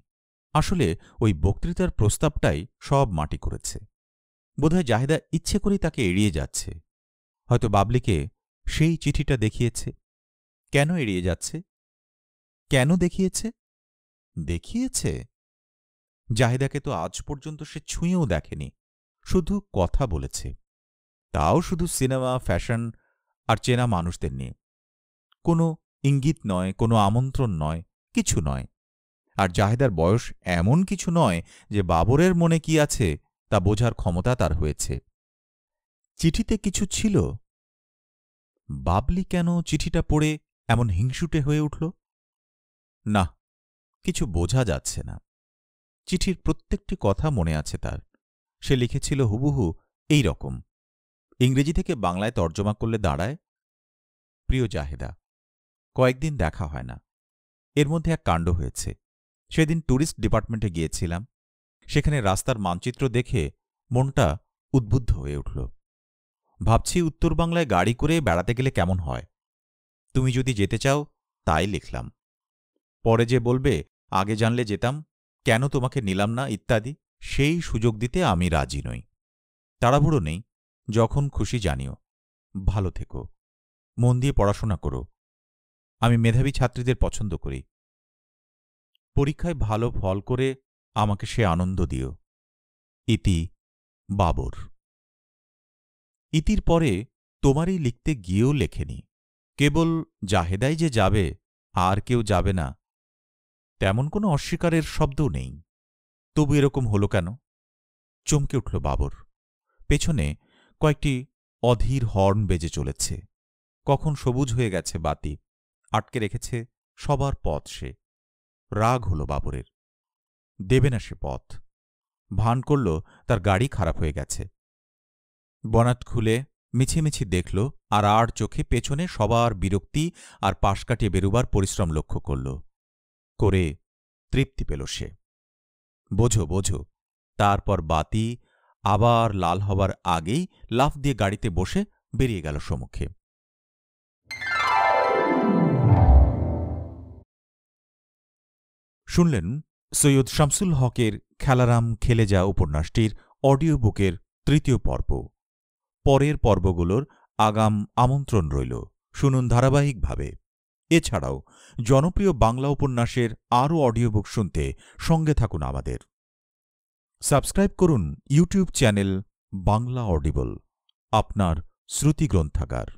আসলে ওই বক্তৃতার প্রস্তাবটাই সব মাটি করেছে বোধহয় জাহেদা ইচ্ছে করেই তাকে এড়িয়ে যাচ্ছে হয়তো বাবলিকে সেই চিঠিটা দেখিয়েছে কেন এড়িয়ে যাচ্ছে কেন দেখিয়েছে দেখিয়েছে জাহিদাকে তো আজ পর্যন্ত সে ছুঁয়েও দেখেনি শুধু কথা বলেছে তাও শুধু সিনেমা ফ্যাশন আর চেনা মানুষদের নিয়ে কোনো ইঙ্গিত নয় কোনো আমন্ত্রণ নয় কিছু নয় আর জাহেদার বয়স এমন কিছু নয় যে বাবরের মনে কি আছে তা বোঝার ক্ষমতা তার হয়েছে চিঠিতে কিছু ছিল বাবলি কেন চিঠিটা পড়ে এমন হিংসুটে হয়ে উঠল না কিছু বোঝা যাচ্ছে না চিঠির প্রত্যেকটি কথা মনে আছে তার সে লিখেছিল হুবুহু এই রকম ইংরেজি থেকে বাংলায় তর্জমা করলে দাঁড়ায় প্রিয় জাহেদা কয়েকদিন দেখা হয় না এর মধ্যে এক কাণ্ড হয়েছে সেদিন ট্যুরিস্ট ডিপার্টমেন্টে গিয়েছিলাম সেখানে রাস্তার মানচিত্র দেখে মনটা উদ্বুদ্ধ হয়ে উঠল ভাবছি উত্তর বাংলায় গাড়ি করে বেড়াতে গেলে কেমন হয় তুমি যদি যেতে চাও তাই লিখলাম পরে যে বলবে আগে জানলে যেতাম কেন তোমাকে নিলাম না ইত্যাদি সেই সুযোগ দিতে আমি রাজি নই তাড়াহুড়ো নেই যখন খুশি জানিও ভালো থেকো মন দিয়ে পড়াশোনা করো আমি মেধাবী ছাত্রীদের পছন্দ করি পরীক্ষায় ভালো ফল করে আমাকে সে আনন্দ দিও ইতি বাবর ইতির পরে তোমারই লিখতে গিয়েও লেখেনি কেবল জাহেদাই যে যাবে আর কেউ যাবে না তেমন কোনো অস্বীকারের শব্দও নেই তবু এরকম হল কেন চমকে উঠল বাবর পেছনে কয়েকটি অধীর হর্ন বেজে চলেছে কখন সবুজ হয়ে গেছে বাতি আটকে রেখেছে সবার পথ সে রাগ হল বাবরের দেবে না সে পথ ভান করল তার গাড়ি খারাপ হয়ে গেছে বনাট খুলে মিছিমিছি দেখল আর আর চোখে পেছনে সবার বিরক্তি আর পাশ কাটিয়ে বেরুবার পরিশ্রম লক্ষ্য করল করে তৃপ্তি পেল সে বোঝো বোঝো তারপর বাতি আবার লাল হবার আগেই লাফ দিয়ে গাড়িতে বসে বেরিয়ে গেল সম্মুখে শুনলেন সৈয়দ শামসুল হকের খেলারাম খেলে যা উপন্যাসটির অডিও বুকের তৃতীয় পর্ব পরের পর্বগুলোর আগাম আমন্ত্রণ রইল শুনুন ধারাবাহিকভাবে এছাড়াও জনপ্রিয় বাংলা উপন্যাসের আরও অডিও বুক শুনতে সঙ্গে থাকুন আমাদের সাবস্ক্রাইব করুন ইউটিউব চ্যানেল বাংলা অডিবল আপনার শ্রুতি গ্রন্থাগার